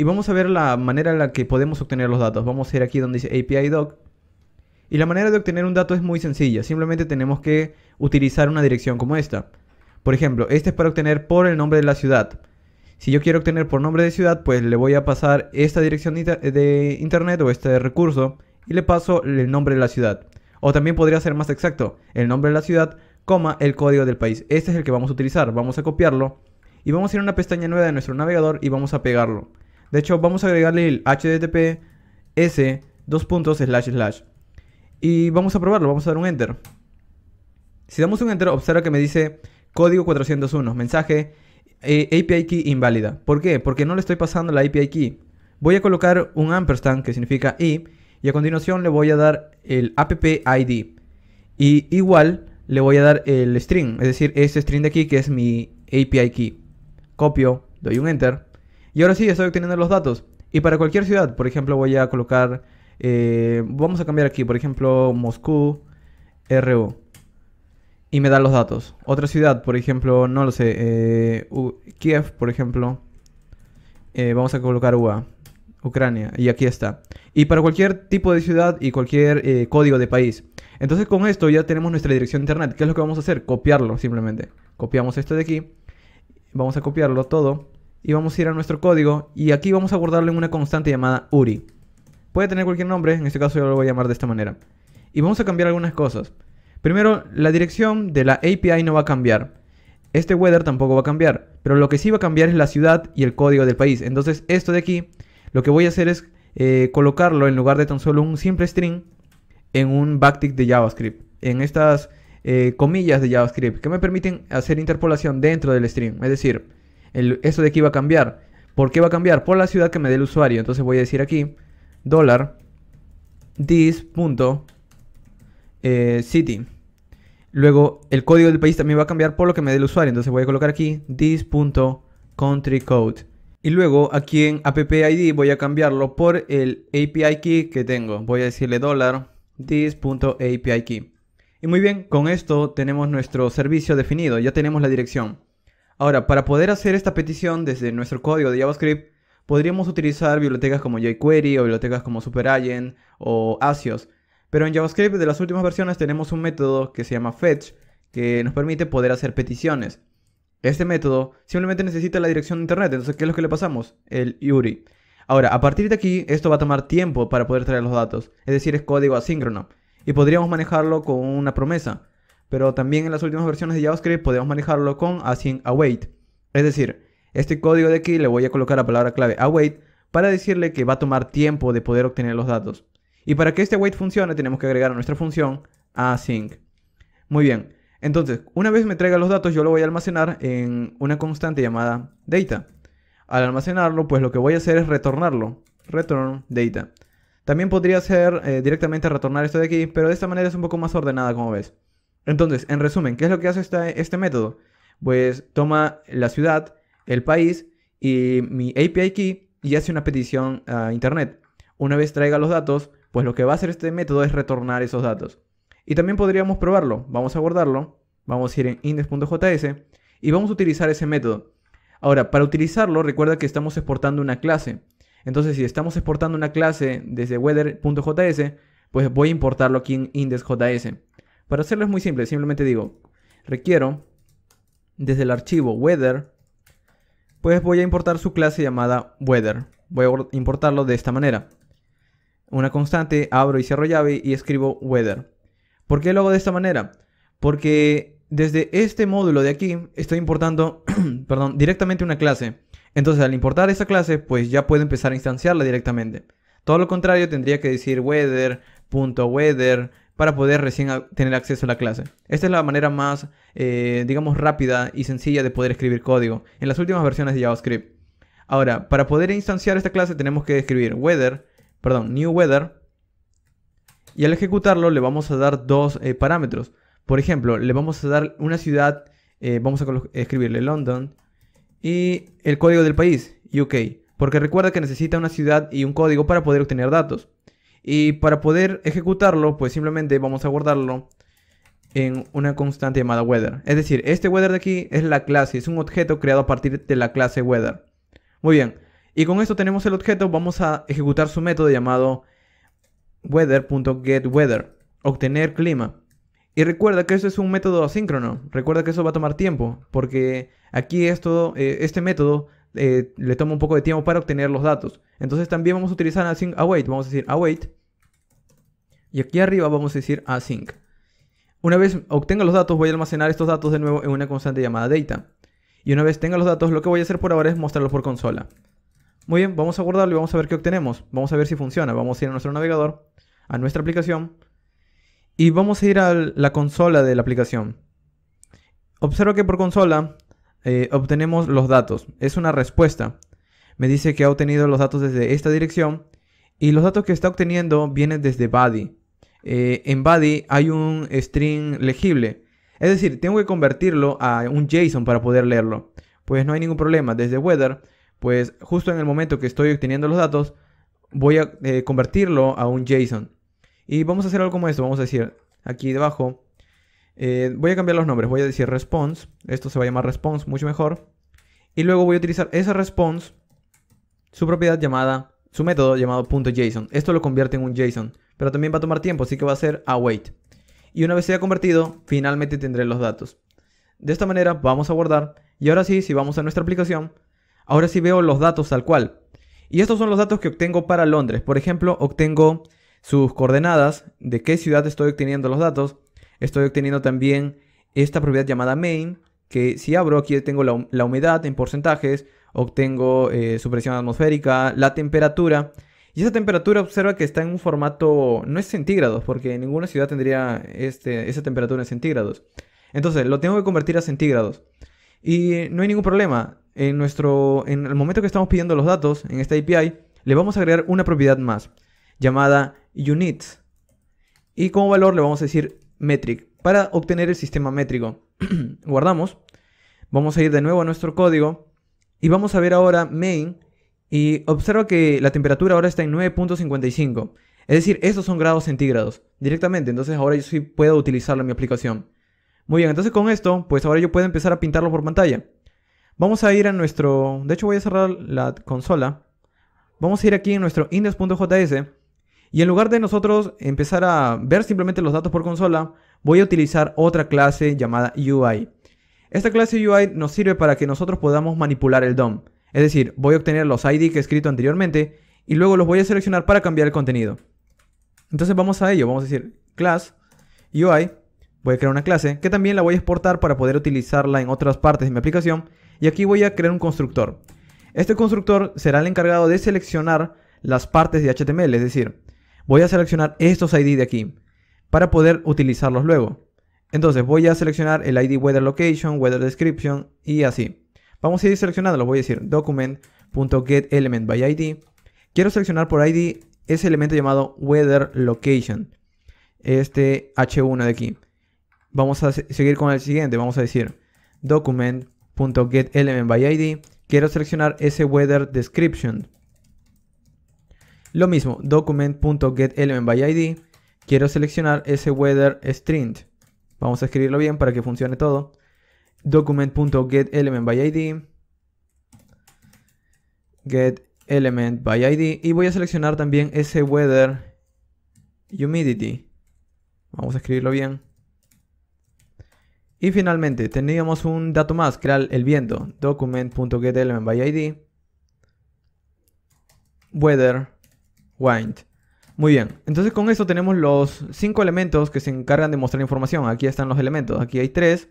Y vamos a ver la manera en la que podemos obtener los datos. Vamos a ir aquí donde dice API Doc. Y la manera de obtener un dato es muy sencilla. Simplemente tenemos que utilizar una dirección como esta. Por ejemplo, este es para obtener por el nombre de la ciudad. Si yo quiero obtener por nombre de ciudad, pues le voy a pasar esta dirección de internet o este recurso y le paso el nombre de la ciudad. O también podría ser más exacto, el nombre de la ciudad, coma, el código del país. Este es el que vamos a utilizar, vamos a copiarlo y vamos a ir a una pestaña nueva de nuestro navegador y vamos a pegarlo. De hecho, vamos a agregarle el https dos puntos slash slash. Y vamos a probarlo, vamos a dar un enter. Si damos un enter, observa que me dice código 401, mensaje eh, API key inválida. ¿Por qué? Porque no le estoy pasando la API key. Voy a colocar un ampersand que significa i y a continuación le voy a dar el app ID. Y igual le voy a dar el string, es decir, este string de aquí que es mi API key. Copio, doy un enter y ahora sí, estoy obteniendo los datos. Y para cualquier ciudad, por ejemplo, voy a colocar, eh, vamos a cambiar aquí, por ejemplo, Moscú, RU. Y me da los datos. Otra ciudad, por ejemplo, no lo sé, eh, Kiev, por ejemplo. Eh, vamos a colocar UA, Ucrania, y aquí está. Y para cualquier tipo de ciudad y cualquier código de país. Entonces con esto ya tenemos nuestra dirección de internet. ¿Qué es lo que vamos a hacer? Copiarlo simplemente. Copiamos esto de aquí. Vamos a copiarlo todo y vamos a ir a nuestro código y aquí vamos a guardarlo en una constante llamada URI. Puede tener cualquier nombre, en este caso yo lo voy a llamar de esta manera. Y vamos a cambiar algunas cosas. Primero, la dirección de la API no va a cambiar. Este weather tampoco va a cambiar, pero lo que sí va a cambiar es la ciudad y el código del país. Entonces esto de aquí, lo que voy a hacer es eh, colocarlo en lugar de tan solo un simple string en un backtick de JavaScript. En estas eh, comillas de JavaScript que me permiten hacer interpolación dentro del string. Es decir, eso de aquí va a cambiar. ¿Por qué va a cambiar? Por la ciudad que me dé el usuario. Entonces voy a decir aquí, dólar, eh, city. Luego el código del país también va a cambiar por lo que me dé el usuario. Entonces voy a colocar aquí, this country code. Y luego aquí en app-id voy a cambiarlo por el API key que tengo. Voy a decirle dólar, this.api key. Y muy bien, con esto tenemos nuestro servicio definido, ya tenemos la dirección. Ahora, para poder hacer esta petición desde nuestro código de JavaScript, podríamos utilizar bibliotecas como jQuery o bibliotecas como SuperAgent o Asios. Pero en JavaScript de las últimas versiones tenemos un método que se llama fetch que nos permite poder hacer peticiones. Este método simplemente necesita la dirección de internet, entonces ¿qué es lo que le pasamos? El URI. Ahora, a partir de aquí, esto va a tomar tiempo para poder traer los datos, es decir, es código asíncrono, y podríamos manejarlo con una promesa pero también en las últimas versiones de JavaScript podemos manejarlo con async await. Es decir, este código de aquí le voy a colocar la palabra clave await para decirle que va a tomar tiempo de poder obtener los datos. Y para que este await funcione tenemos que agregar a nuestra función async. Muy bien, entonces una vez me traiga los datos yo lo voy a almacenar en una constante llamada data. Al almacenarlo pues lo que voy a hacer es retornarlo, return data. También podría ser eh, directamente retornar esto de aquí, pero de esta manera es un poco más ordenada como ves. Entonces, en resumen, ¿qué es lo que hace este método? Pues toma la ciudad, el país y mi API key y hace una petición a Internet. Una vez traiga los datos, pues lo que va a hacer este método es retornar esos datos. Y también podríamos probarlo. Vamos a guardarlo. Vamos a ir en index.js y vamos a utilizar ese método. Ahora, para utilizarlo, recuerda que estamos exportando una clase. Entonces, si estamos exportando una clase desde weather.js, pues voy a importarlo aquí en index.js. Para hacerlo es muy simple, simplemente digo, requiero desde el archivo weather, pues voy a importar su clase llamada weather. Voy a importarlo de esta manera. Una constante, abro y cierro llave y escribo weather. ¿Por qué lo hago de esta manera? Porque desde este módulo de aquí estoy importando, perdón, directamente una clase. Entonces al importar esa clase, pues ya puedo empezar a instanciarla directamente. Todo lo contrario, tendría que decir weather.weather, para poder recién tener acceso a la clase. Esta es la manera más, eh, digamos, rápida y sencilla de poder escribir código en las últimas versiones de JavaScript. Ahora, para poder instanciar esta clase tenemos que escribir weather, perdón, new weather, y al ejecutarlo le vamos a dar dos eh, parámetros. Por ejemplo, le vamos a dar una ciudad, eh, vamos a escribirle London, y el código del país, UK, porque recuerda que necesita una ciudad y un código para poder obtener datos. Y para poder ejecutarlo, pues simplemente vamos a guardarlo en una constante llamada weather. Es decir, este weather de aquí es la clase, es un objeto creado a partir de la clase weather. Muy bien, y con esto tenemos el objeto, vamos a ejecutar su método llamado weather.getWeather, obtener clima. Y recuerda que eso es un método asíncrono, recuerda que eso va a tomar tiempo, porque aquí esto, eh, este método eh, le toma un poco de tiempo para obtener los datos. Entonces también vamos a utilizar async await. Vamos a decir await. Y aquí arriba vamos a decir async. Una vez obtenga los datos, voy a almacenar estos datos de nuevo en una constante llamada data. Y una vez tenga los datos, lo que voy a hacer por ahora es mostrarlos por consola. Muy bien, vamos a guardarlo y vamos a ver qué obtenemos. Vamos a ver si funciona. Vamos a ir a nuestro navegador, a nuestra aplicación. Y vamos a ir a la consola de la aplicación. Observa que por consola eh, obtenemos los datos. Es una respuesta. Me dice que ha obtenido los datos desde esta dirección y los datos que está obteniendo vienen desde body. Eh, en body hay un string legible. Es decir, tengo que convertirlo a un JSON para poder leerlo. Pues no hay ningún problema. Desde weather, pues justo en el momento que estoy obteniendo los datos, voy a eh, convertirlo a un JSON. Y vamos a hacer algo como esto. Vamos a decir aquí debajo eh, voy a cambiar los nombres, voy a decir response. Esto se va a llamar response, mucho mejor. Y luego voy a utilizar esa response, su propiedad llamada, su método llamado .json. Esto lo convierte en un JSON, pero también va a tomar tiempo, así que va a ser await. Y una vez sea convertido, finalmente tendré los datos. De esta manera vamos a guardar. Y ahora sí, si vamos a nuestra aplicación, ahora sí veo los datos tal cual. Y estos son los datos que obtengo para Londres. Por ejemplo, obtengo sus coordenadas, de qué ciudad estoy obteniendo los datos, estoy obteniendo también esta propiedad llamada main, que si abro aquí tengo la, humedad en porcentajes, obtengo eh, su presión atmosférica, la temperatura. Y esa temperatura observa que está en un formato, no es centígrados, porque ninguna ciudad tendría este, esa temperatura en centígrados. Entonces, lo tengo que convertir a centígrados. Y no hay ningún problema. En, nuestro, en el momento que estamos pidiendo los datos, en esta API, le vamos a agregar una propiedad más, llamada units. Y como valor le vamos a decir metric para obtener el sistema métrico. Guardamos. Vamos a ir de nuevo a nuestro código y vamos a ver ahora main y observa que la temperatura ahora está en 9.55. Es decir, esos son grados centígrados directamente. Entonces ahora yo sí puedo utilizarlo en mi aplicación. Muy bien, entonces con esto, pues ahora yo puedo empezar a pintarlo por pantalla. Vamos a ir a nuestro... De hecho voy a cerrar la consola. Vamos a ir aquí en nuestro index.js y en lugar de nosotros empezar a ver simplemente los datos por consola, voy a utilizar otra clase llamada UI. Esta clase UI nos sirve para que nosotros podamos manipular el DOM. Es decir, voy a obtener los ID que he escrito anteriormente y luego los voy a seleccionar para cambiar el contenido. Entonces vamos a ello, vamos a decir class UI, voy a crear una clase que también la voy a exportar para poder utilizarla en otras partes de mi aplicación y aquí voy a crear un constructor. Este constructor será el encargado de seleccionar las partes de HTML, es decir, Voy a seleccionar estos ID de aquí para poder utilizarlos luego. Entonces voy a seleccionar el ID Weather Location, Weather Description y así. Vamos a ir seleccionando. Lo Voy a decir document.getElementById. Quiero seleccionar por ID ese elemento llamado Weather Location. Este H1 de aquí. Vamos a seguir con el siguiente. Vamos a decir document.getElementById. Quiero seleccionar ese Weather Description. Lo mismo, document.getElementById. Quiero seleccionar ese weather string. Vamos a escribirlo bien para que funcione todo. Document.getElementById. GetElementById. Y voy a seleccionar también ese weather humidity. Vamos a escribirlo bien. Y finalmente, teníamos un dato más, que el viento. Document.getElementById. Weather Wind. Muy bien, entonces con eso tenemos los cinco elementos que se encargan de mostrar información. Aquí están los elementos, aquí hay tres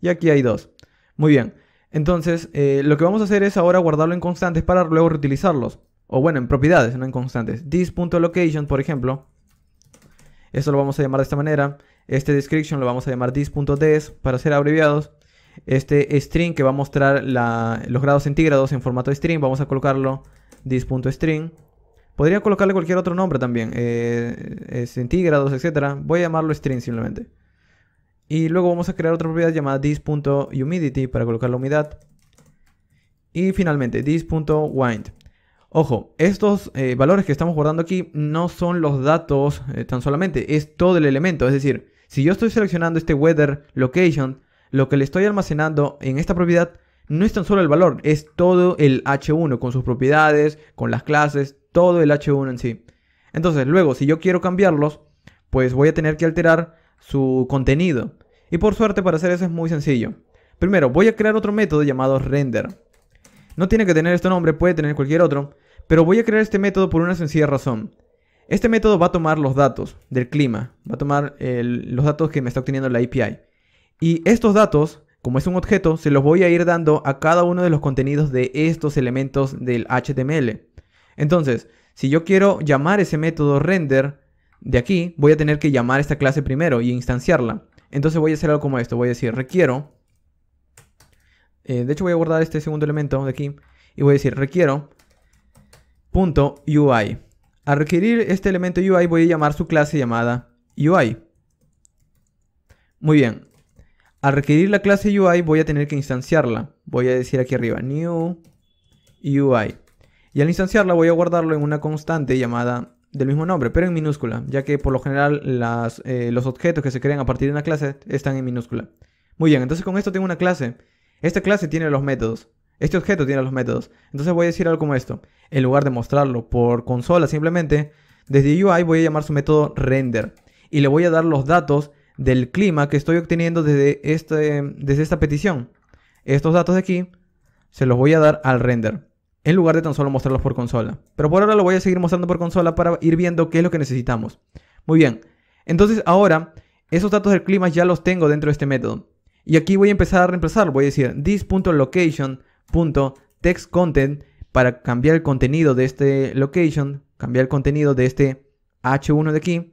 y aquí hay dos. Muy bien, entonces eh, lo que vamos a hacer es ahora guardarlo en constantes para luego reutilizarlos. O bueno, en propiedades, no en constantes. This.location, por ejemplo. Esto lo vamos a llamar de esta manera. Este description lo vamos a llamar this.des para ser abreviados. Este string que va a mostrar los grados centígrados en formato string, vamos a colocarlo this.string. Podría colocarle cualquier otro nombre también, eh, eh, centígrados, etc. Voy a llamarlo string simplemente. Y luego vamos a crear otra propiedad llamada this.humidity para colocar la humedad. Y finalmente, this.wind. Ojo, estos eh, valores que estamos guardando aquí no son los datos tan solamente, es todo el elemento. Es decir, si yo estoy seleccionando este weather location, lo que le estoy almacenando en esta propiedad no es tan solo el valor, es todo el H1 con sus propiedades, con las clases, todo el H1 en sí. Entonces, luego, si yo quiero cambiarlos, pues voy a tener que alterar su contenido. Y por suerte, para hacer eso es muy sencillo. Primero, voy a crear otro método llamado render. No tiene que tener este nombre, puede tener cualquier otro, pero voy a crear este método por una sencilla razón. Este método va a tomar los datos del clima, va a tomar los datos que me está obteniendo la API. Y estos datos, como es un objeto, se los voy a ir dando a cada uno de los contenidos de estos elementos del HTML. Entonces, si yo quiero llamar ese método render de aquí, voy a tener que llamar esta clase primero y instanciarla. Entonces voy a hacer algo como esto. Voy a decir requiero. Eh, de hecho voy a guardar este segundo elemento de aquí. Y voy a decir requiero punto UI. Al requerir este elemento UI voy a llamar su clase llamada UI. Muy bien. Al requerir la clase UI voy a tener que instanciarla. Voy a decir aquí arriba new UI. Y al instanciarla voy a guardarlo en una constante llamada del mismo nombre, pero en minúscula, ya que por lo general eh, los objetos que se crean a partir de una clase están en minúscula. Muy bien, entonces con esto tengo una clase. Esta clase tiene los métodos. Este objeto tiene los métodos. Entonces voy a decir algo como esto. En lugar de mostrarlo por consola simplemente, desde UI voy a llamar su método render. Y le voy a dar los datos del clima que estoy obteniendo desde este, esta petición. Estos datos de aquí se los voy a dar al render en lugar de tan solo mostrarlos por consola. Pero por ahora lo voy a seguir mostrando por consola para ir viendo qué es lo que necesitamos. Muy bien, entonces ahora esos datos del clima ya los tengo dentro de este método. Y aquí voy a empezar a reemplazar, voy a decir this.location.textContent para cambiar el contenido de este location, cambiar el contenido de este h1 de aquí.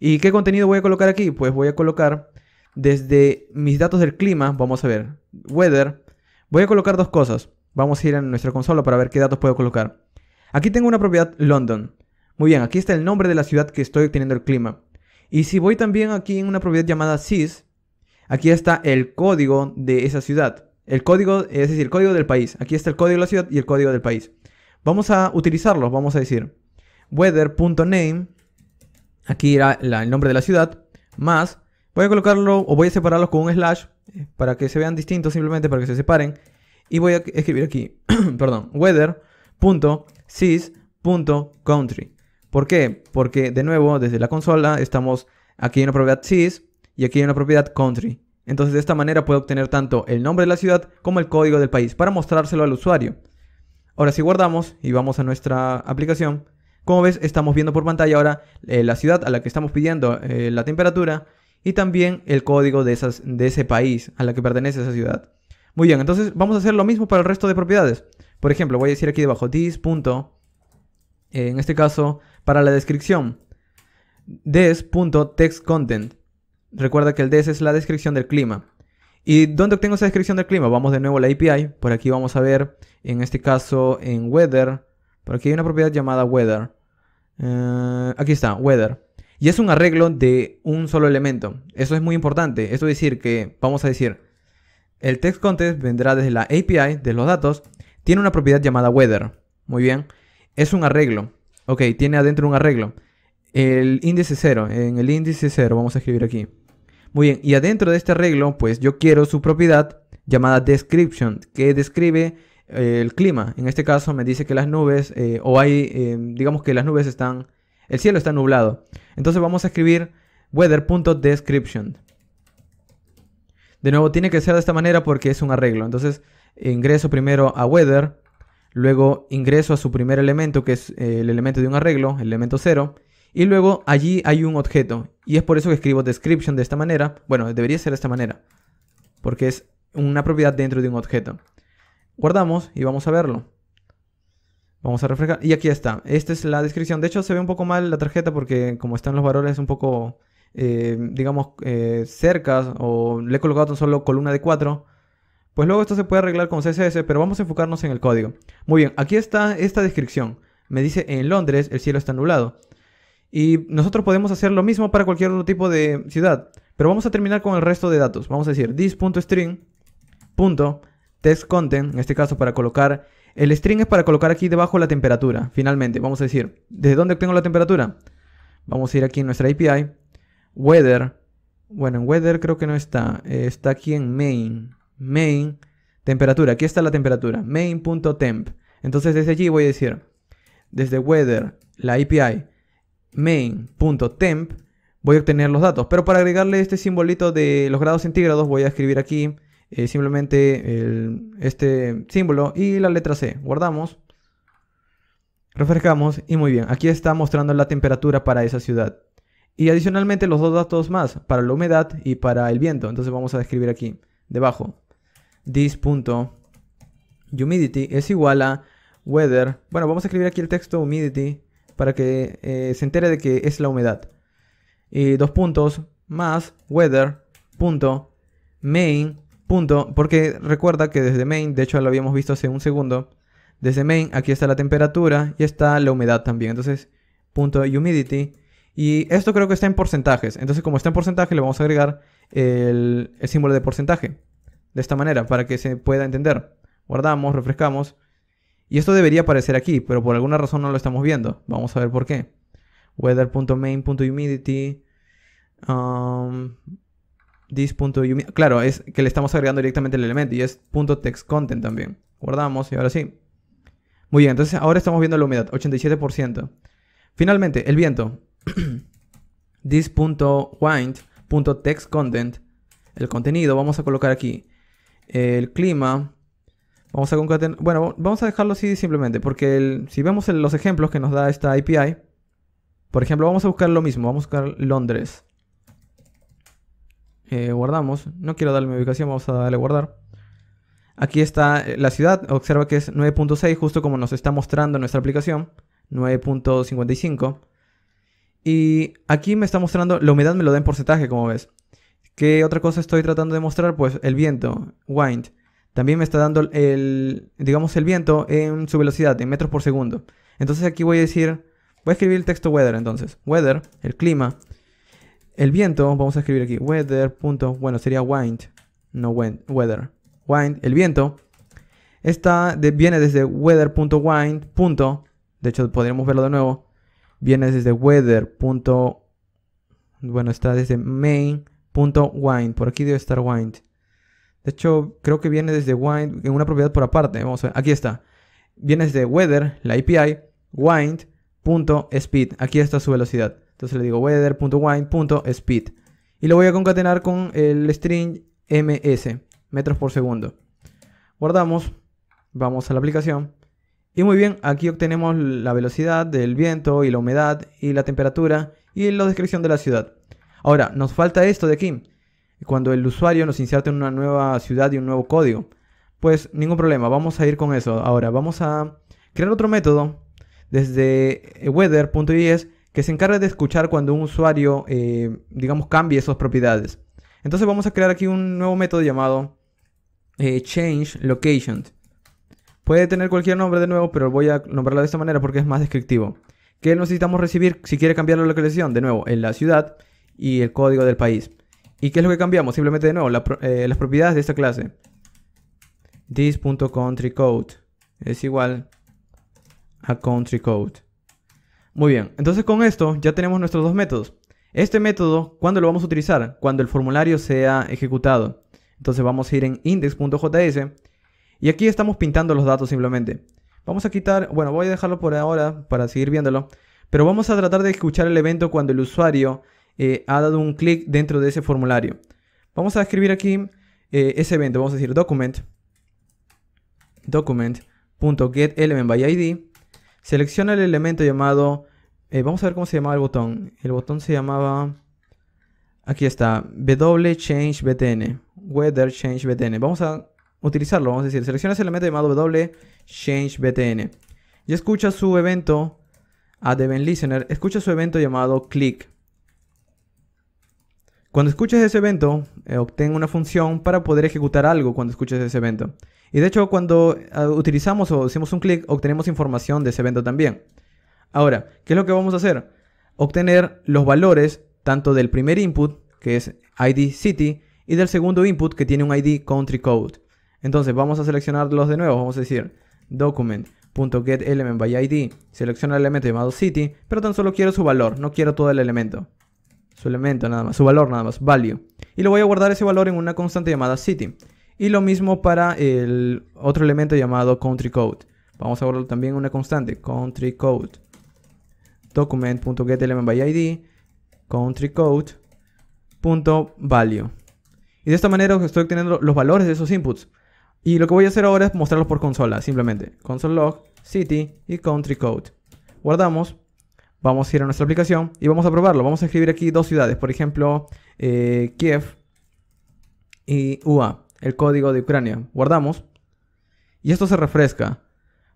¿Y qué contenido voy a colocar aquí? Pues voy a colocar desde mis datos del clima, vamos a ver, weather, voy a colocar dos cosas. Vamos a ir a nuestra consola para ver qué datos puedo colocar. Aquí tengo una propiedad London. Muy bien, aquí está el nombre de la ciudad que estoy obteniendo el clima. Y si voy también aquí en una propiedad llamada SIS, aquí está el código de esa ciudad. El código, es decir, el código del país. Aquí está el código de la ciudad y el código del país. Vamos a utilizarlo. vamos a decir weather.name, aquí irá el nombre de la ciudad, más, voy a colocarlo o voy a separarlos con un slash eh, para que se vean distintos simplemente, para que se separen. Y voy a escribir aquí, perdón, weather.sys.country. ¿Por qué? Porque de nuevo, desde la consola, estamos aquí en una propiedad sys y aquí en una propiedad country. Entonces de esta manera puedo obtener tanto el nombre de la ciudad como el código del país para mostrárselo al usuario. Ahora si guardamos y vamos a nuestra aplicación, como ves estamos viendo por pantalla ahora eh, la ciudad a la que estamos pidiendo eh, la temperatura y también el código de, de ese país a la que pertenece esa ciudad. Muy bien, entonces vamos a hacer lo mismo para el resto de propiedades. Por ejemplo, voy a decir aquí debajo this. Eh, en este caso, para la descripción, des.textContent. Recuerda que el des es la descripción del clima. ¿Y dónde obtengo esa descripción del clima? Vamos de nuevo a la API. Por aquí vamos a ver, en este caso, en weather. Por aquí hay una propiedad llamada weather. Eh, aquí está, weather. Y es un arreglo de un solo elemento. Eso es muy importante. Eso es decir que, vamos a decir, el text context vendrá desde la API de los datos, tiene una propiedad llamada weather. Muy bien. Es un arreglo. Ok, tiene adentro un arreglo. El índice 0, en el índice 0 vamos a escribir aquí. Muy bien, y adentro de este arreglo, pues yo quiero su propiedad llamada description, que describe eh, el clima. En este caso me dice que las nubes, eh, o hay, eh, digamos que las nubes están, el cielo está nublado. Entonces vamos a escribir weather.description. De nuevo, tiene que ser de esta manera porque es un arreglo. Entonces, ingreso primero a weather, luego ingreso a su primer elemento, que es eh, el elemento de un arreglo, el elemento 0, y luego allí hay un objeto. Y es por eso que escribo description de esta manera. Bueno, debería ser de esta manera, porque es una propiedad dentro de un objeto. Guardamos y vamos a verlo. Vamos a refrescar. Y aquí está. Esta es la descripción. De hecho, se ve un poco mal la tarjeta porque como están los valores es un poco eh, digamos, eh, cercas o le he colocado tan solo columna de 4, pues luego esto se puede arreglar con CSS, pero vamos a enfocarnos en el código. Muy bien, aquí está esta descripción. Me dice, en Londres el cielo está nublado. Y nosotros podemos hacer lo mismo para cualquier otro tipo de ciudad. Pero vamos a terminar con el resto de datos. Vamos a decir this.string.textContent en este caso para colocar... El string es para colocar aquí debajo la temperatura, finalmente. Vamos a decir, ¿desde dónde obtengo la temperatura? Vamos a ir aquí en nuestra API Weather. Bueno, en weather creo que no está. Eh, está aquí en main. Main. Temperatura. Aquí está la temperatura. Main.temp. Entonces desde allí voy a decir. Desde weather, la API, main.temp, voy a obtener los datos. Pero para agregarle este simbolito de los grados centígrados, voy a escribir aquí eh, simplemente este símbolo y la letra C. Guardamos. Refrescamos y muy bien, aquí está mostrando la temperatura para esa ciudad. Y adicionalmente los dos datos más, para la humedad y para el viento. Entonces vamos a escribir aquí, debajo, this.humidity es igual a weather. Bueno, vamos a escribir aquí el texto humidity para que eh, se entere de que es la humedad. Y dos puntos más weather.main. porque recuerda que desde main de hecho lo habíamos visto hace un segundo desde main aquí está la temperatura y está la humedad también entonces punto humidity y esto creo que está en porcentajes. Entonces, como está en porcentaje, le vamos a agregar el, símbolo de porcentaje. De esta manera, para que se pueda entender. Guardamos, refrescamos. Y esto debería aparecer aquí, pero por alguna razón no lo estamos viendo. Vamos a ver por qué. Weather.main.humidity. this.humidity. Um, claro, es que le estamos agregando directamente el elemento y es .textContent también. Guardamos y ahora sí. Muy bien, entonces ahora estamos viendo la humedad, 87%. Finalmente, el viento this.wind.textContent, el contenido, vamos a colocar aquí el clima. Vamos a concatenar, bueno, vamos a dejarlo así simplemente, porque si vemos los ejemplos que nos da esta API, por ejemplo, vamos a buscar lo mismo, vamos a buscar Londres. Eh, guardamos, no quiero darle mi ubicación, vamos a darle guardar. Aquí está eh, la ciudad, observa que es 9.6, justo como nos está mostrando nuestra aplicación, 9.55. Y aquí me está mostrando, la humedad me lo da en porcentaje, como ves. ¿Qué otra cosa estoy tratando de mostrar? Pues el viento, wind. También me está dando el, digamos, el viento en su velocidad, en metros por segundo. Entonces aquí voy a decir, voy a escribir el texto weather entonces. Weather, el clima. El viento, vamos a escribir aquí, weather. Punto, bueno, sería wind, no wind, weather. Wind, el viento. Esta viene desde weather.wind. De hecho, podríamos verlo de nuevo viene desde weather. bueno, está desde main.wind. Por aquí debe estar wind. De hecho, creo que viene desde wind en una propiedad por aparte. Vamos a ver, aquí está. Viene desde weather, la API, wind.speed. Aquí está su velocidad. Entonces le digo weather.wind.speed. Y lo voy a concatenar con el string ms, metros por segundo. Guardamos. Vamos a la aplicación. Y muy bien, aquí obtenemos la velocidad del viento y la humedad y la temperatura y la descripción de la ciudad. Ahora, nos falta esto de aquí. Cuando el usuario nos inserta en una nueva ciudad y un nuevo código. Pues ningún problema, vamos a ir con eso. Ahora, vamos a crear otro método desde eh, weather.is e que se encarga de escuchar cuando un usuario, eh, digamos, cambie sus propiedades. Entonces vamos a crear aquí un nuevo método llamado eh, change Puede tener cualquier nombre de nuevo, pero voy a nombrarlo de esta manera porque es más descriptivo. ¿Qué necesitamos recibir si quiere cambiar la localización? De nuevo, en la ciudad y el código del país. ¿Y qué es lo que cambiamos? Simplemente de nuevo, eh, las propiedades de esta clase. This.countryCode es igual a countryCode. Muy bien, entonces con esto ya tenemos nuestros dos métodos. Este método, ¿cuándo lo vamos a utilizar? Cuando el formulario sea ejecutado. Entonces vamos a ir en index.js y aquí estamos pintando los datos simplemente. Vamos a quitar, bueno, voy a dejarlo por ahora para seguir viéndolo, pero vamos a tratar de escuchar el evento cuando el usuario eh, ha dado un clic dentro de ese formulario. Vamos a escribir aquí eh, ese evento, vamos a decir document, document.getElementById, selecciona el elemento llamado, eh, vamos a ver cómo se llamaba el botón, el botón se llamaba, aquí está, wChangeBTN, WeatherChangeBTN, vamos a utilizarlo. Vamos a decir, seleccionas el elemento llamado wchangeBTN. change y escucha su evento a ah, event escucha su evento llamado click. Cuando escuches ese evento, eh, obtén una función para poder ejecutar algo cuando escuches ese evento. Y de hecho, cuando ah, utilizamos o hacemos un click obtenemos información de ese evento también. Ahora, ¿qué es lo que vamos a hacer? Obtener los valores tanto del primer input, que es ID City, y del segundo input, que tiene un ID Country Code. Entonces vamos a seleccionarlos de nuevo, vamos a decir document.getElementById, selecciona el elemento llamado city, pero tan solo quiero su valor, no quiero todo el elemento. Su elemento nada más, su valor nada más, value. Y lo voy a guardar ese valor en una constante llamada city. Y lo mismo para el otro elemento llamado country code. Vamos a guardarlo también en una constante, country code. Document.getElementById, country Y de esta manera estoy obteniendo los valores de esos inputs. Y lo que voy a hacer ahora es mostrarlos por consola, simplemente. Console.log, city y country code. Guardamos. Vamos a ir a nuestra aplicación y vamos a probarlo. Vamos a escribir aquí dos ciudades, por ejemplo, eh, Kiev y UA, el código de Ucrania. Guardamos. Y esto se refresca.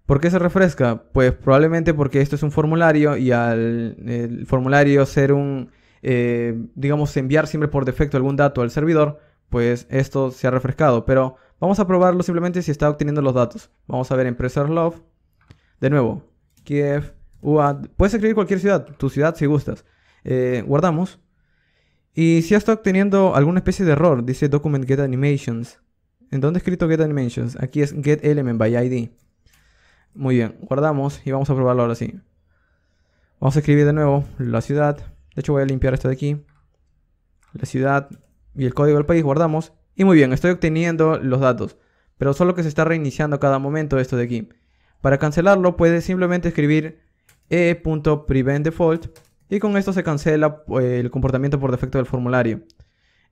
¿Por qué se refresca? Pues probablemente porque esto es un formulario y al formulario ser un, eh, digamos, enviar siempre por defecto algún dato al servidor, pues esto se ha refrescado. Pero Vamos a probarlo simplemente si está obteniendo los datos. Vamos a ver en Love. De nuevo, Kiev, UA. Puedes escribir cualquier ciudad, tu ciudad si gustas. Eh, guardamos. Y si está obteniendo alguna especie de error, dice document get animations. ¿En dónde he escrito GetAnimations? Aquí es get element Muy bien, guardamos y vamos a probarlo ahora sí. Vamos a escribir de nuevo la ciudad. De hecho voy a limpiar esto de aquí. La ciudad y el código del país, guardamos. Y muy bien, estoy obteniendo los datos, pero solo que se está reiniciando cada momento esto de aquí. Para cancelarlo puedes simplemente escribir e.preventDefault y con esto se cancela eh, el comportamiento por defecto del formulario.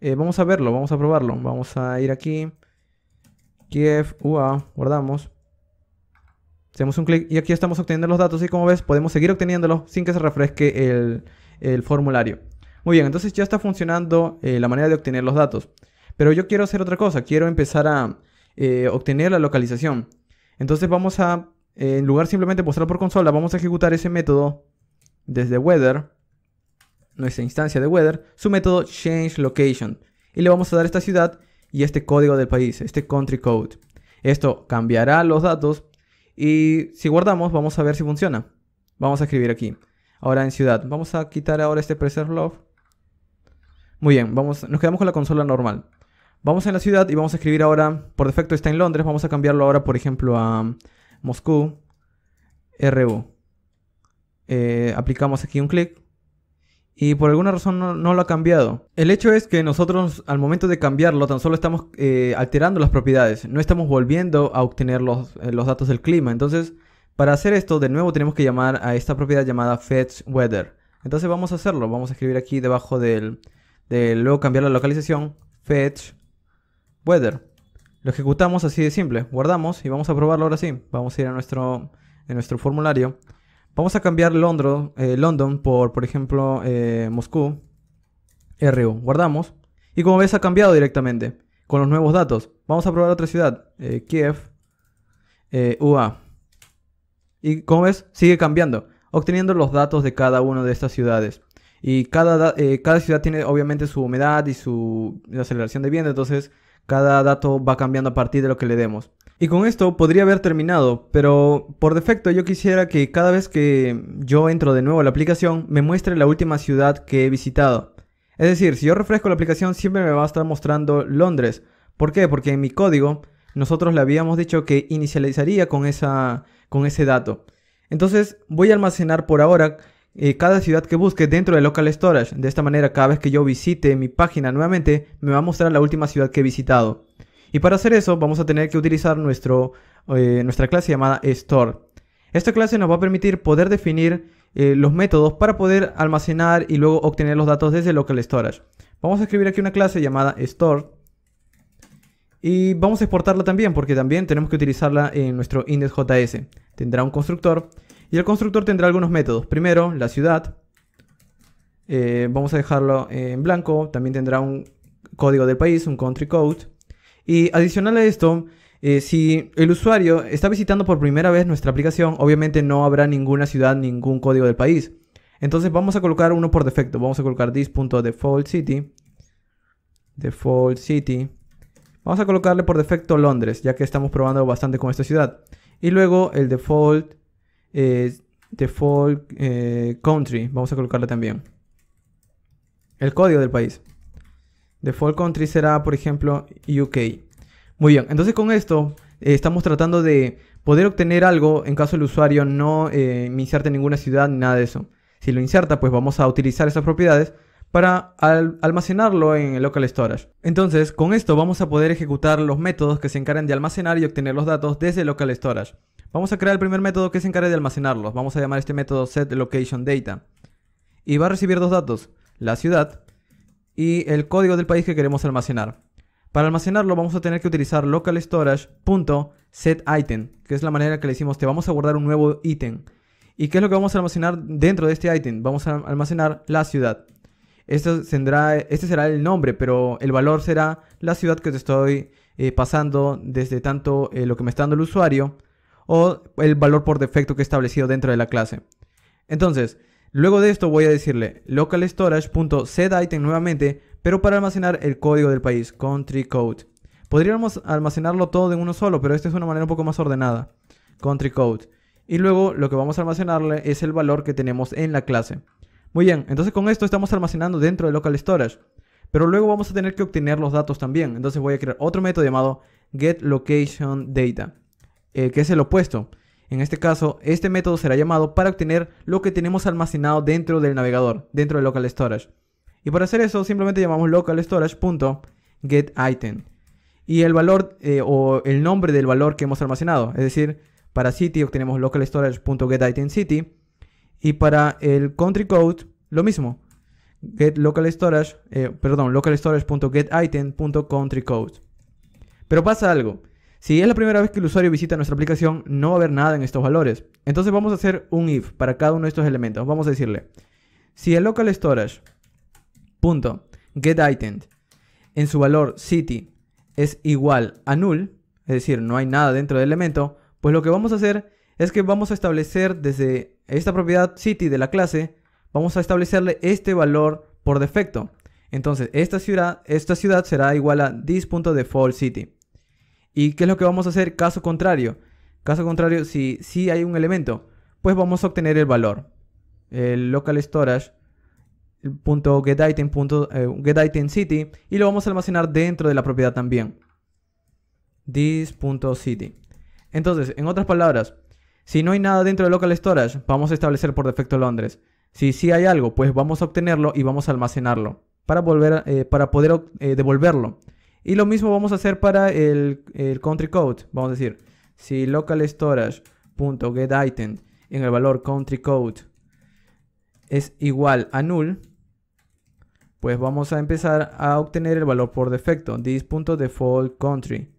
Eh, vamos a verlo, vamos a probarlo. Vamos a ir aquí. Kiev, guardamos. Hacemos un clic y aquí estamos obteniendo los datos y como ves podemos seguir obteniéndolos sin que se refresque el, formulario. Muy bien, entonces ya está funcionando eh, la manera de obtener los datos. Pero yo quiero hacer otra cosa, quiero empezar a eh, obtener la localización. Entonces vamos a, eh, en lugar simplemente de mostrar por consola, vamos a ejecutar ese método desde weather, nuestra instancia de weather, su método change location. Y le vamos a dar esta ciudad y este código del país, este country code. Esto cambiará los datos y si guardamos vamos a ver si funciona. Vamos a escribir aquí. Ahora en ciudad. Vamos a quitar ahora este preserve love. Muy bien, vamos, nos quedamos con la consola normal. Vamos en la ciudad y vamos a escribir ahora, por defecto está en Londres, vamos a cambiarlo ahora, por ejemplo, a Moscú, RU. Eh, aplicamos aquí un clic y por alguna razón no, lo ha cambiado. El hecho es que nosotros al momento de cambiarlo tan solo estamos eh, alterando las propiedades, no estamos volviendo a obtener eh, los, datos del clima. Entonces, para hacer esto, de nuevo tenemos que llamar a esta propiedad llamada fetch weather. Entonces vamos a hacerlo, vamos a escribir aquí debajo del, de luego cambiar la localización, fetch weather. Lo ejecutamos así de simple. Guardamos y vamos a probarlo ahora sí. Vamos a ir a nuestro, nuestro formulario. Vamos a cambiar Londro, eh, London por, por ejemplo, eh, Moscú. RU. Guardamos. Y como ves ha cambiado directamente con los nuevos datos. Vamos a probar otra ciudad. Eh, Kiev. UA. Y como ves, sigue cambiando. Obteniendo los datos de cada una de estas ciudades. Y cada, cada ciudad tiene obviamente su humedad y su aceleración de viento. Entonces cada dato va cambiando a partir de lo que le demos. Y con esto podría haber terminado, pero por defecto yo quisiera que cada vez que yo entro de nuevo a la aplicación me muestre la última ciudad que he visitado. Es decir, si yo refresco la aplicación siempre me va a estar mostrando Londres. ¿Por qué? Porque en mi código nosotros le habíamos dicho que inicializaría con, esa, con ese dato. Entonces voy a almacenar por ahora eh, cada ciudad que busque dentro de Local Storage. De esta manera, cada vez que yo visite mi página nuevamente, me va a mostrar la última ciudad que he visitado. Y para hacer eso, vamos a tener que utilizar nuestro, eh, nuestra clase llamada Store. Esta clase nos va a permitir poder definir eh, los métodos para poder almacenar y luego obtener los datos desde Local Storage. Vamos a escribir aquí una clase llamada Store. Y vamos a exportarla también porque también tenemos que utilizarla en nuestro index.js. Tendrá un constructor y el constructor tendrá algunos métodos. Primero, la ciudad. Eh, vamos a dejarlo en blanco. También tendrá un código del país, un country code. Y adicional a esto, eh, si el usuario está visitando por primera vez nuestra aplicación, obviamente no habrá ninguna ciudad, ningún código del país. Entonces vamos a colocar uno por defecto. Vamos a colocar this.defaultCity. Default city. Vamos a colocarle por defecto Londres, ya que estamos probando bastante con esta ciudad. Y luego el default eh, default eh, country, vamos a colocarle también. El código del país. Default country será, por ejemplo, UK. Muy bien, entonces con esto eh, estamos tratando de poder obtener algo en caso el usuario no eh, inserte ninguna ciudad ni nada de eso. Si lo inserta, pues vamos a utilizar esas propiedades para almacenarlo en el local storage. Entonces, con esto vamos a poder ejecutar los métodos que se encargan de almacenar y obtener los datos desde local storage. Vamos a crear el primer método que se encargue de almacenarlos. Vamos a llamar este método setLocationData. Y va a recibir dos datos, la ciudad y el código del país que queremos almacenar. Para almacenarlo vamos a tener que utilizar localStorage.setItem, que es la manera que le hicimos, te vamos a guardar un nuevo ítem. ¿Y qué es lo que vamos a almacenar dentro de este ítem? Vamos a almacenar la ciudad. Este, tendrá, este será el nombre, pero el valor será la ciudad que te estoy eh, pasando desde tanto eh, lo que me está dando el usuario o el valor por defecto que he establecido dentro de la clase. Entonces, luego de esto voy a decirle localStorage.setItem nuevamente, pero para almacenar el código del país, country code. Podríamos almacenarlo todo en uno solo, pero esta es una manera un poco más ordenada. Country code. Y luego lo que vamos a almacenarle es el valor que tenemos en la clase. Muy bien, entonces con esto estamos almacenando dentro de localStorage, Pero luego vamos a tener que obtener los datos también. Entonces voy a crear otro método llamado getLocationData. Eh, que es el opuesto. En este caso, este método será llamado para obtener lo que tenemos almacenado dentro del navegador, dentro del local storage. Y para hacer eso, simplemente llamamos local storage.getItem y el valor eh, o el nombre del valor que hemos almacenado. Es decir, para city obtenemos local y para el country code lo mismo. Get local storage, eh, perdón, local code. Pero pasa algo. Si es la primera vez que el usuario visita nuestra aplicación, no va a haber nada en estos valores. Entonces vamos a hacer un if para cada uno de estos elementos. Vamos a decirle, si el local storage punto get en su valor city es igual a null, es decir, no hay nada dentro del elemento, pues lo que vamos a hacer es que vamos a establecer desde esta propiedad city de la clase, vamos a establecerle este valor por defecto. Entonces, esta ciudad, esta ciudad será igual a this.defaultCity. ¿Y qué es lo que vamos a hacer caso contrario? Caso contrario, si, si hay un elemento, pues vamos a obtener el valor. El local storage punto eh, city y lo vamos a almacenar dentro de la propiedad también this.city entonces en otras palabras si no hay nada dentro de local storage vamos a establecer por defecto Londres si sí hay algo pues vamos a obtenerlo y vamos a almacenarlo para volver eh, para poder eh, devolverlo y lo mismo vamos a hacer para el, country code. Vamos a decir, si local en el valor country code es igual a null, pues vamos a empezar a obtener el valor por defecto, this.defaultCountry. country.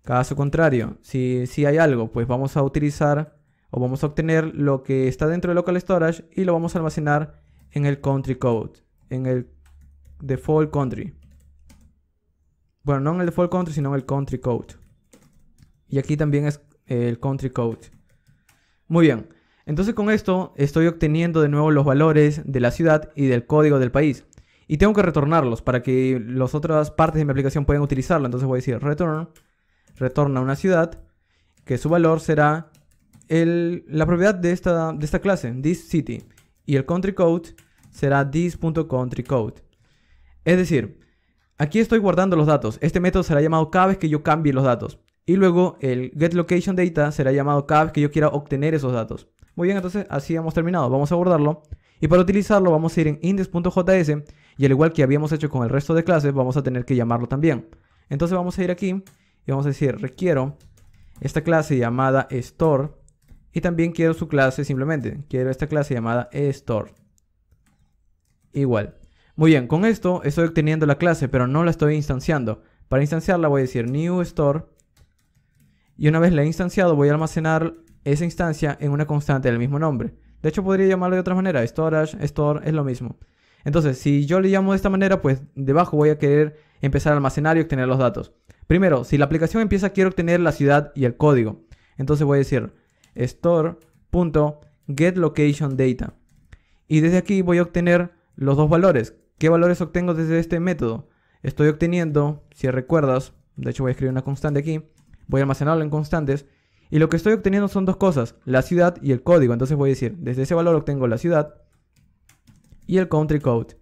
Caso contrario, si, si hay algo, pues vamos a utilizar o vamos a obtener lo que está dentro de local storage y lo vamos a almacenar en el country code, en el default country. Bueno, no en el default country, sino en el country code. Y aquí también es el country code. Muy bien. Entonces con esto estoy obteniendo de nuevo los valores de la ciudad y del código del país. Y tengo que retornarlos para que las otras partes de mi aplicación puedan utilizarlo. Entonces voy a decir return, retorna una ciudad, que su valor será la propiedad de esta, de esta clase, this city. Y el country code será code Es decir, Aquí estoy guardando los datos. Este método será llamado cada vez que yo cambie los datos. Y luego el getLocationData será llamado cada vez que yo quiera obtener esos datos. Muy bien, entonces así hemos terminado. Vamos a guardarlo. Y para utilizarlo vamos a ir en index.js y al igual que habíamos hecho con el resto de clases, vamos a tener que llamarlo también. Entonces vamos a ir aquí y vamos a decir requiero esta clase llamada store y también quiero su clase simplemente. Quiero esta clase llamada store. Igual. Muy bien, con esto estoy obteniendo la clase, pero no la estoy instanciando. Para instanciarla voy a decir new store. Y una vez la he instanciado, voy a almacenar esa instancia en una constante del mismo nombre. De hecho, podría llamarlo de otra manera. Storage, store, es lo mismo. Entonces, si yo le llamo de esta manera, pues debajo voy a querer empezar a almacenar y obtener los datos. Primero, si la aplicación empieza, quiero obtener la ciudad y el código. Entonces voy a decir store.getLocationData. Y desde aquí voy a obtener los dos valores, ¿Qué valores obtengo desde este método? Estoy obteniendo, si recuerdas, de hecho voy a escribir una constante aquí, voy a almacenarlo en constantes, y lo que estoy obteniendo son dos cosas, la ciudad y el código. Entonces voy a decir, desde ese valor obtengo la ciudad y el country code.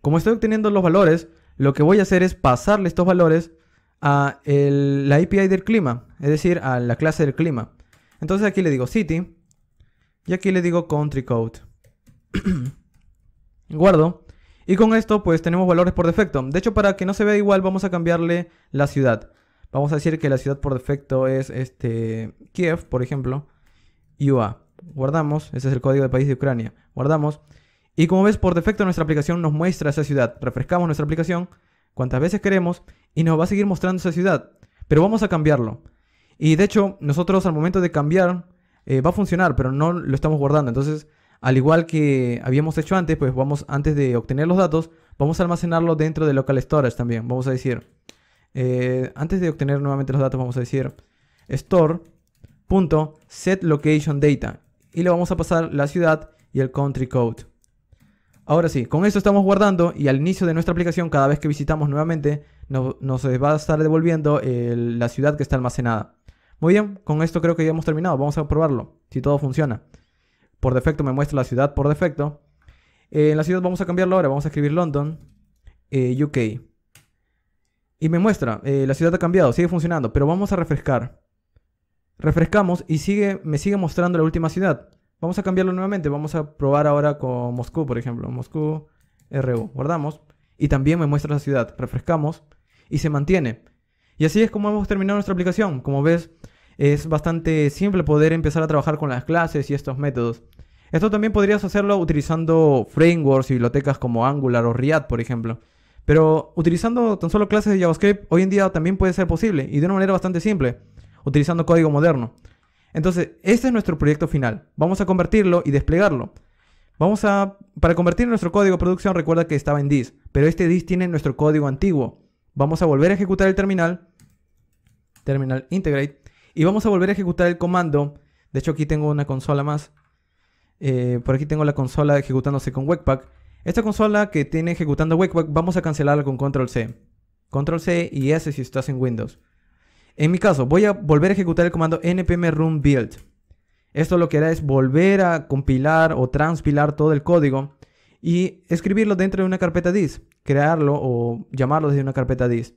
Como estoy obteniendo los valores, lo que voy a hacer es pasarle estos valores a la API del clima, es decir, a la clase del clima. Entonces aquí le digo city y aquí le digo country code. Guardo y con esto pues tenemos valores por defecto. De hecho para que no se vea igual vamos a cambiarle la ciudad. Vamos a decir que la ciudad por defecto es este Kiev, por ejemplo, UA. Guardamos, ese es el código de país de Ucrania. Guardamos. Y como ves, por defecto nuestra aplicación nos muestra esa ciudad. Refrescamos nuestra aplicación cuantas veces queremos y nos va a seguir mostrando esa ciudad. Pero vamos a cambiarlo. Y de hecho, nosotros al momento de cambiar eh, va a funcionar, pero no lo estamos guardando. Entonces, al igual que habíamos hecho antes, pues vamos, antes de obtener los datos, vamos a almacenarlo dentro de local storage también. Vamos a decir, eh, antes de obtener nuevamente los datos, vamos a decir store.setLocationData y le vamos a pasar la ciudad y el country code. Ahora sí, con esto estamos guardando y al inicio de nuestra aplicación, cada vez que visitamos nuevamente, nos va a estar devolviendo la ciudad que está almacenada. Muy bien, con esto creo que ya hemos terminado. Vamos a probarlo, si todo funciona. Por defecto me muestra la ciudad por defecto. Eh, en la ciudad vamos a cambiarlo ahora. Vamos a escribir London, eh, UK. Y me muestra, eh, la ciudad ha cambiado, sigue funcionando, pero vamos a refrescar. Refrescamos y sigue, me sigue mostrando la última ciudad. Vamos a cambiarlo nuevamente. Vamos a probar ahora con Moscú, por ejemplo. Moscú, RU. Guardamos. Y también me muestra la ciudad. Refrescamos y se mantiene. Y así es como hemos terminado nuestra aplicación. Como ves, es bastante simple poder empezar a trabajar con las clases y estos métodos. Esto también podrías hacerlo utilizando frameworks y bibliotecas como Angular o React, por ejemplo. Pero utilizando tan solo clases de JavaScript hoy en día también puede ser posible y de una manera bastante simple, utilizando código moderno. Entonces, este es nuestro proyecto final. Vamos a convertirlo y desplegarlo. Vamos a, para convertir nuestro código de producción, recuerda que estaba en dis, pero este dis tiene nuestro código antiguo. Vamos a volver a ejecutar el terminal, terminal integrate, y vamos a volver a ejecutar el comando. De hecho, aquí tengo una consola más. Eh, por aquí tengo la consola ejecutándose con Webpack. Esta consola que tiene ejecutando Webpack, vamos a cancelarla con Control-C. Control-C y S si estás en Windows. En mi caso, voy a volver a ejecutar el comando npm run build. Esto lo que hará es volver a compilar o transpilar todo el código y escribirlo dentro de una carpeta dis, crearlo o llamarlo desde una carpeta dis.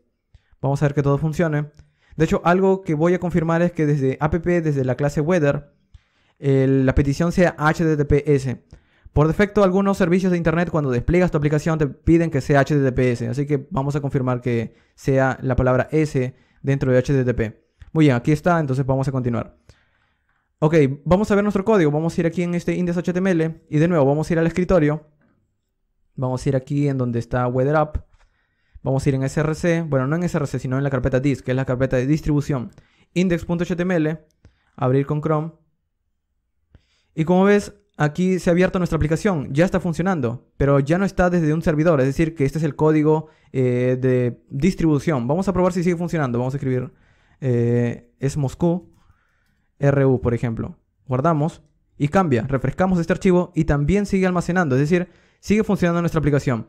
Vamos a ver que todo funcione. De hecho, algo que voy a confirmar es que desde app, desde la clase weather, la petición sea HTTPS. Por defecto, algunos servicios de internet cuando despliegas tu aplicación te piden que sea HTTPS, así que vamos a confirmar que sea la palabra S dentro de HTTP. Muy bien, aquí está, entonces vamos a continuar. Ok, vamos a ver nuestro código. Vamos a ir aquí en este index.html y de nuevo vamos a ir al escritorio. Vamos a ir aquí en donde está Weather App. Vamos a ir en src, bueno, no en src, sino en la carpeta disk, que es la carpeta de distribución. index.html, abrir con Chrome. Y como ves, aquí se ha abierto nuestra aplicación, ya está funcionando, pero ya no está desde un servidor, es decir, que este es el código eh, de distribución. Vamos a probar si sigue funcionando, vamos a escribir eh, es Moscú, RU, por ejemplo. Guardamos y cambia, refrescamos este archivo y también sigue almacenando, es decir, sigue funcionando nuestra aplicación.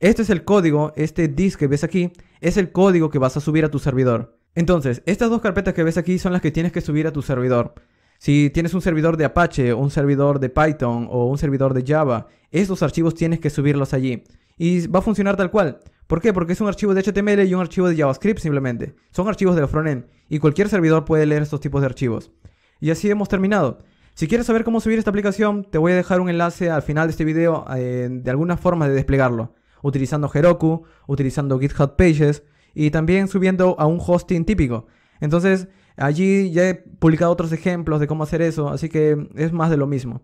Este es el código, este disk que ves aquí, es el código que vas a subir a tu servidor. Entonces, estas dos carpetas que ves aquí son las que tienes que subir a tu servidor. Si tienes un servidor de Apache, un servidor de Python o un servidor de Java, estos archivos tienes que subirlos allí. Y va a funcionar tal cual. ¿Por qué? Porque es un archivo de HTML y un archivo de JavaScript simplemente. Son archivos de frontend y cualquier servidor puede leer estos tipos de archivos. Y así hemos terminado. Si quieres saber cómo subir esta aplicación, te voy a dejar un enlace al final de este video eh, de alguna forma de desplegarlo utilizando Heroku, utilizando GitHub Pages y también subiendo a un hosting típico. Entonces, allí ya he publicado otros ejemplos de cómo hacer eso, así que es más de lo mismo.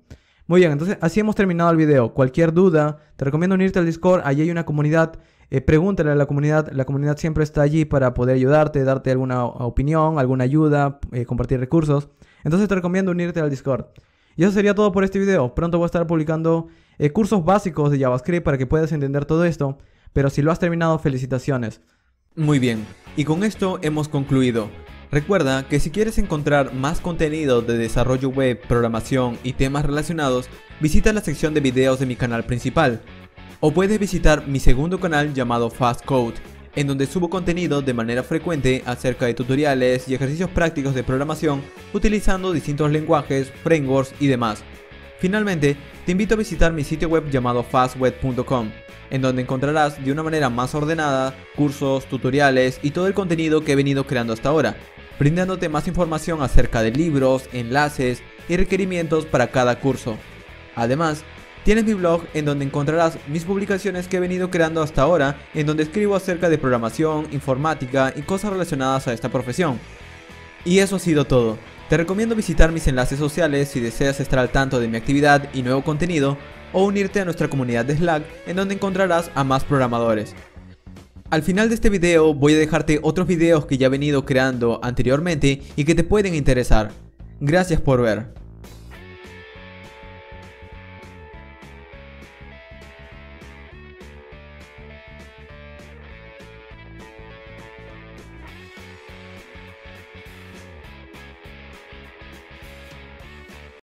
Muy bien, entonces así hemos terminado el video. Cualquier duda, te recomiendo unirte al Discord, allí hay una comunidad. Eh, pregúntale a la comunidad, la comunidad siempre está allí para poder ayudarte, darte alguna opinión, alguna ayuda, eh, compartir recursos. Entonces te recomiendo unirte al Discord. Y eso sería todo por este video. Pronto voy a estar publicando he eh, cursos básicos de JavaScript para que puedas entender todo esto, pero si lo has terminado, felicitaciones. Muy bien, y con esto hemos concluido. Recuerda que si quieres encontrar más contenido de desarrollo web, programación y temas relacionados, visita la sección de videos de mi canal principal. O puedes visitar mi segundo canal llamado Fast Code, en donde subo contenido de manera frecuente acerca de tutoriales y ejercicios prácticos de programación utilizando distintos lenguajes, frameworks y demás. Finalmente, te invito a visitar mi sitio web llamado fastweb.com, en donde encontrarás de una manera más ordenada cursos, tutoriales y todo el contenido que he venido creando hasta ahora, brindándote más información acerca de libros, enlaces y requerimientos para cada curso. Además, tienes mi blog en donde encontrarás mis publicaciones que he venido creando hasta ahora, en donde escribo acerca de programación, informática y cosas relacionadas a esta profesión. Y eso ha sido todo. Te recomiendo visitar mis enlaces sociales si deseas estar al tanto de mi actividad y nuevo contenido o unirte a nuestra comunidad de Slack en donde encontrarás a más programadores. Al final de este video voy a dejarte otros videos que ya he venido creando anteriormente y que te pueden interesar. Gracias por ver.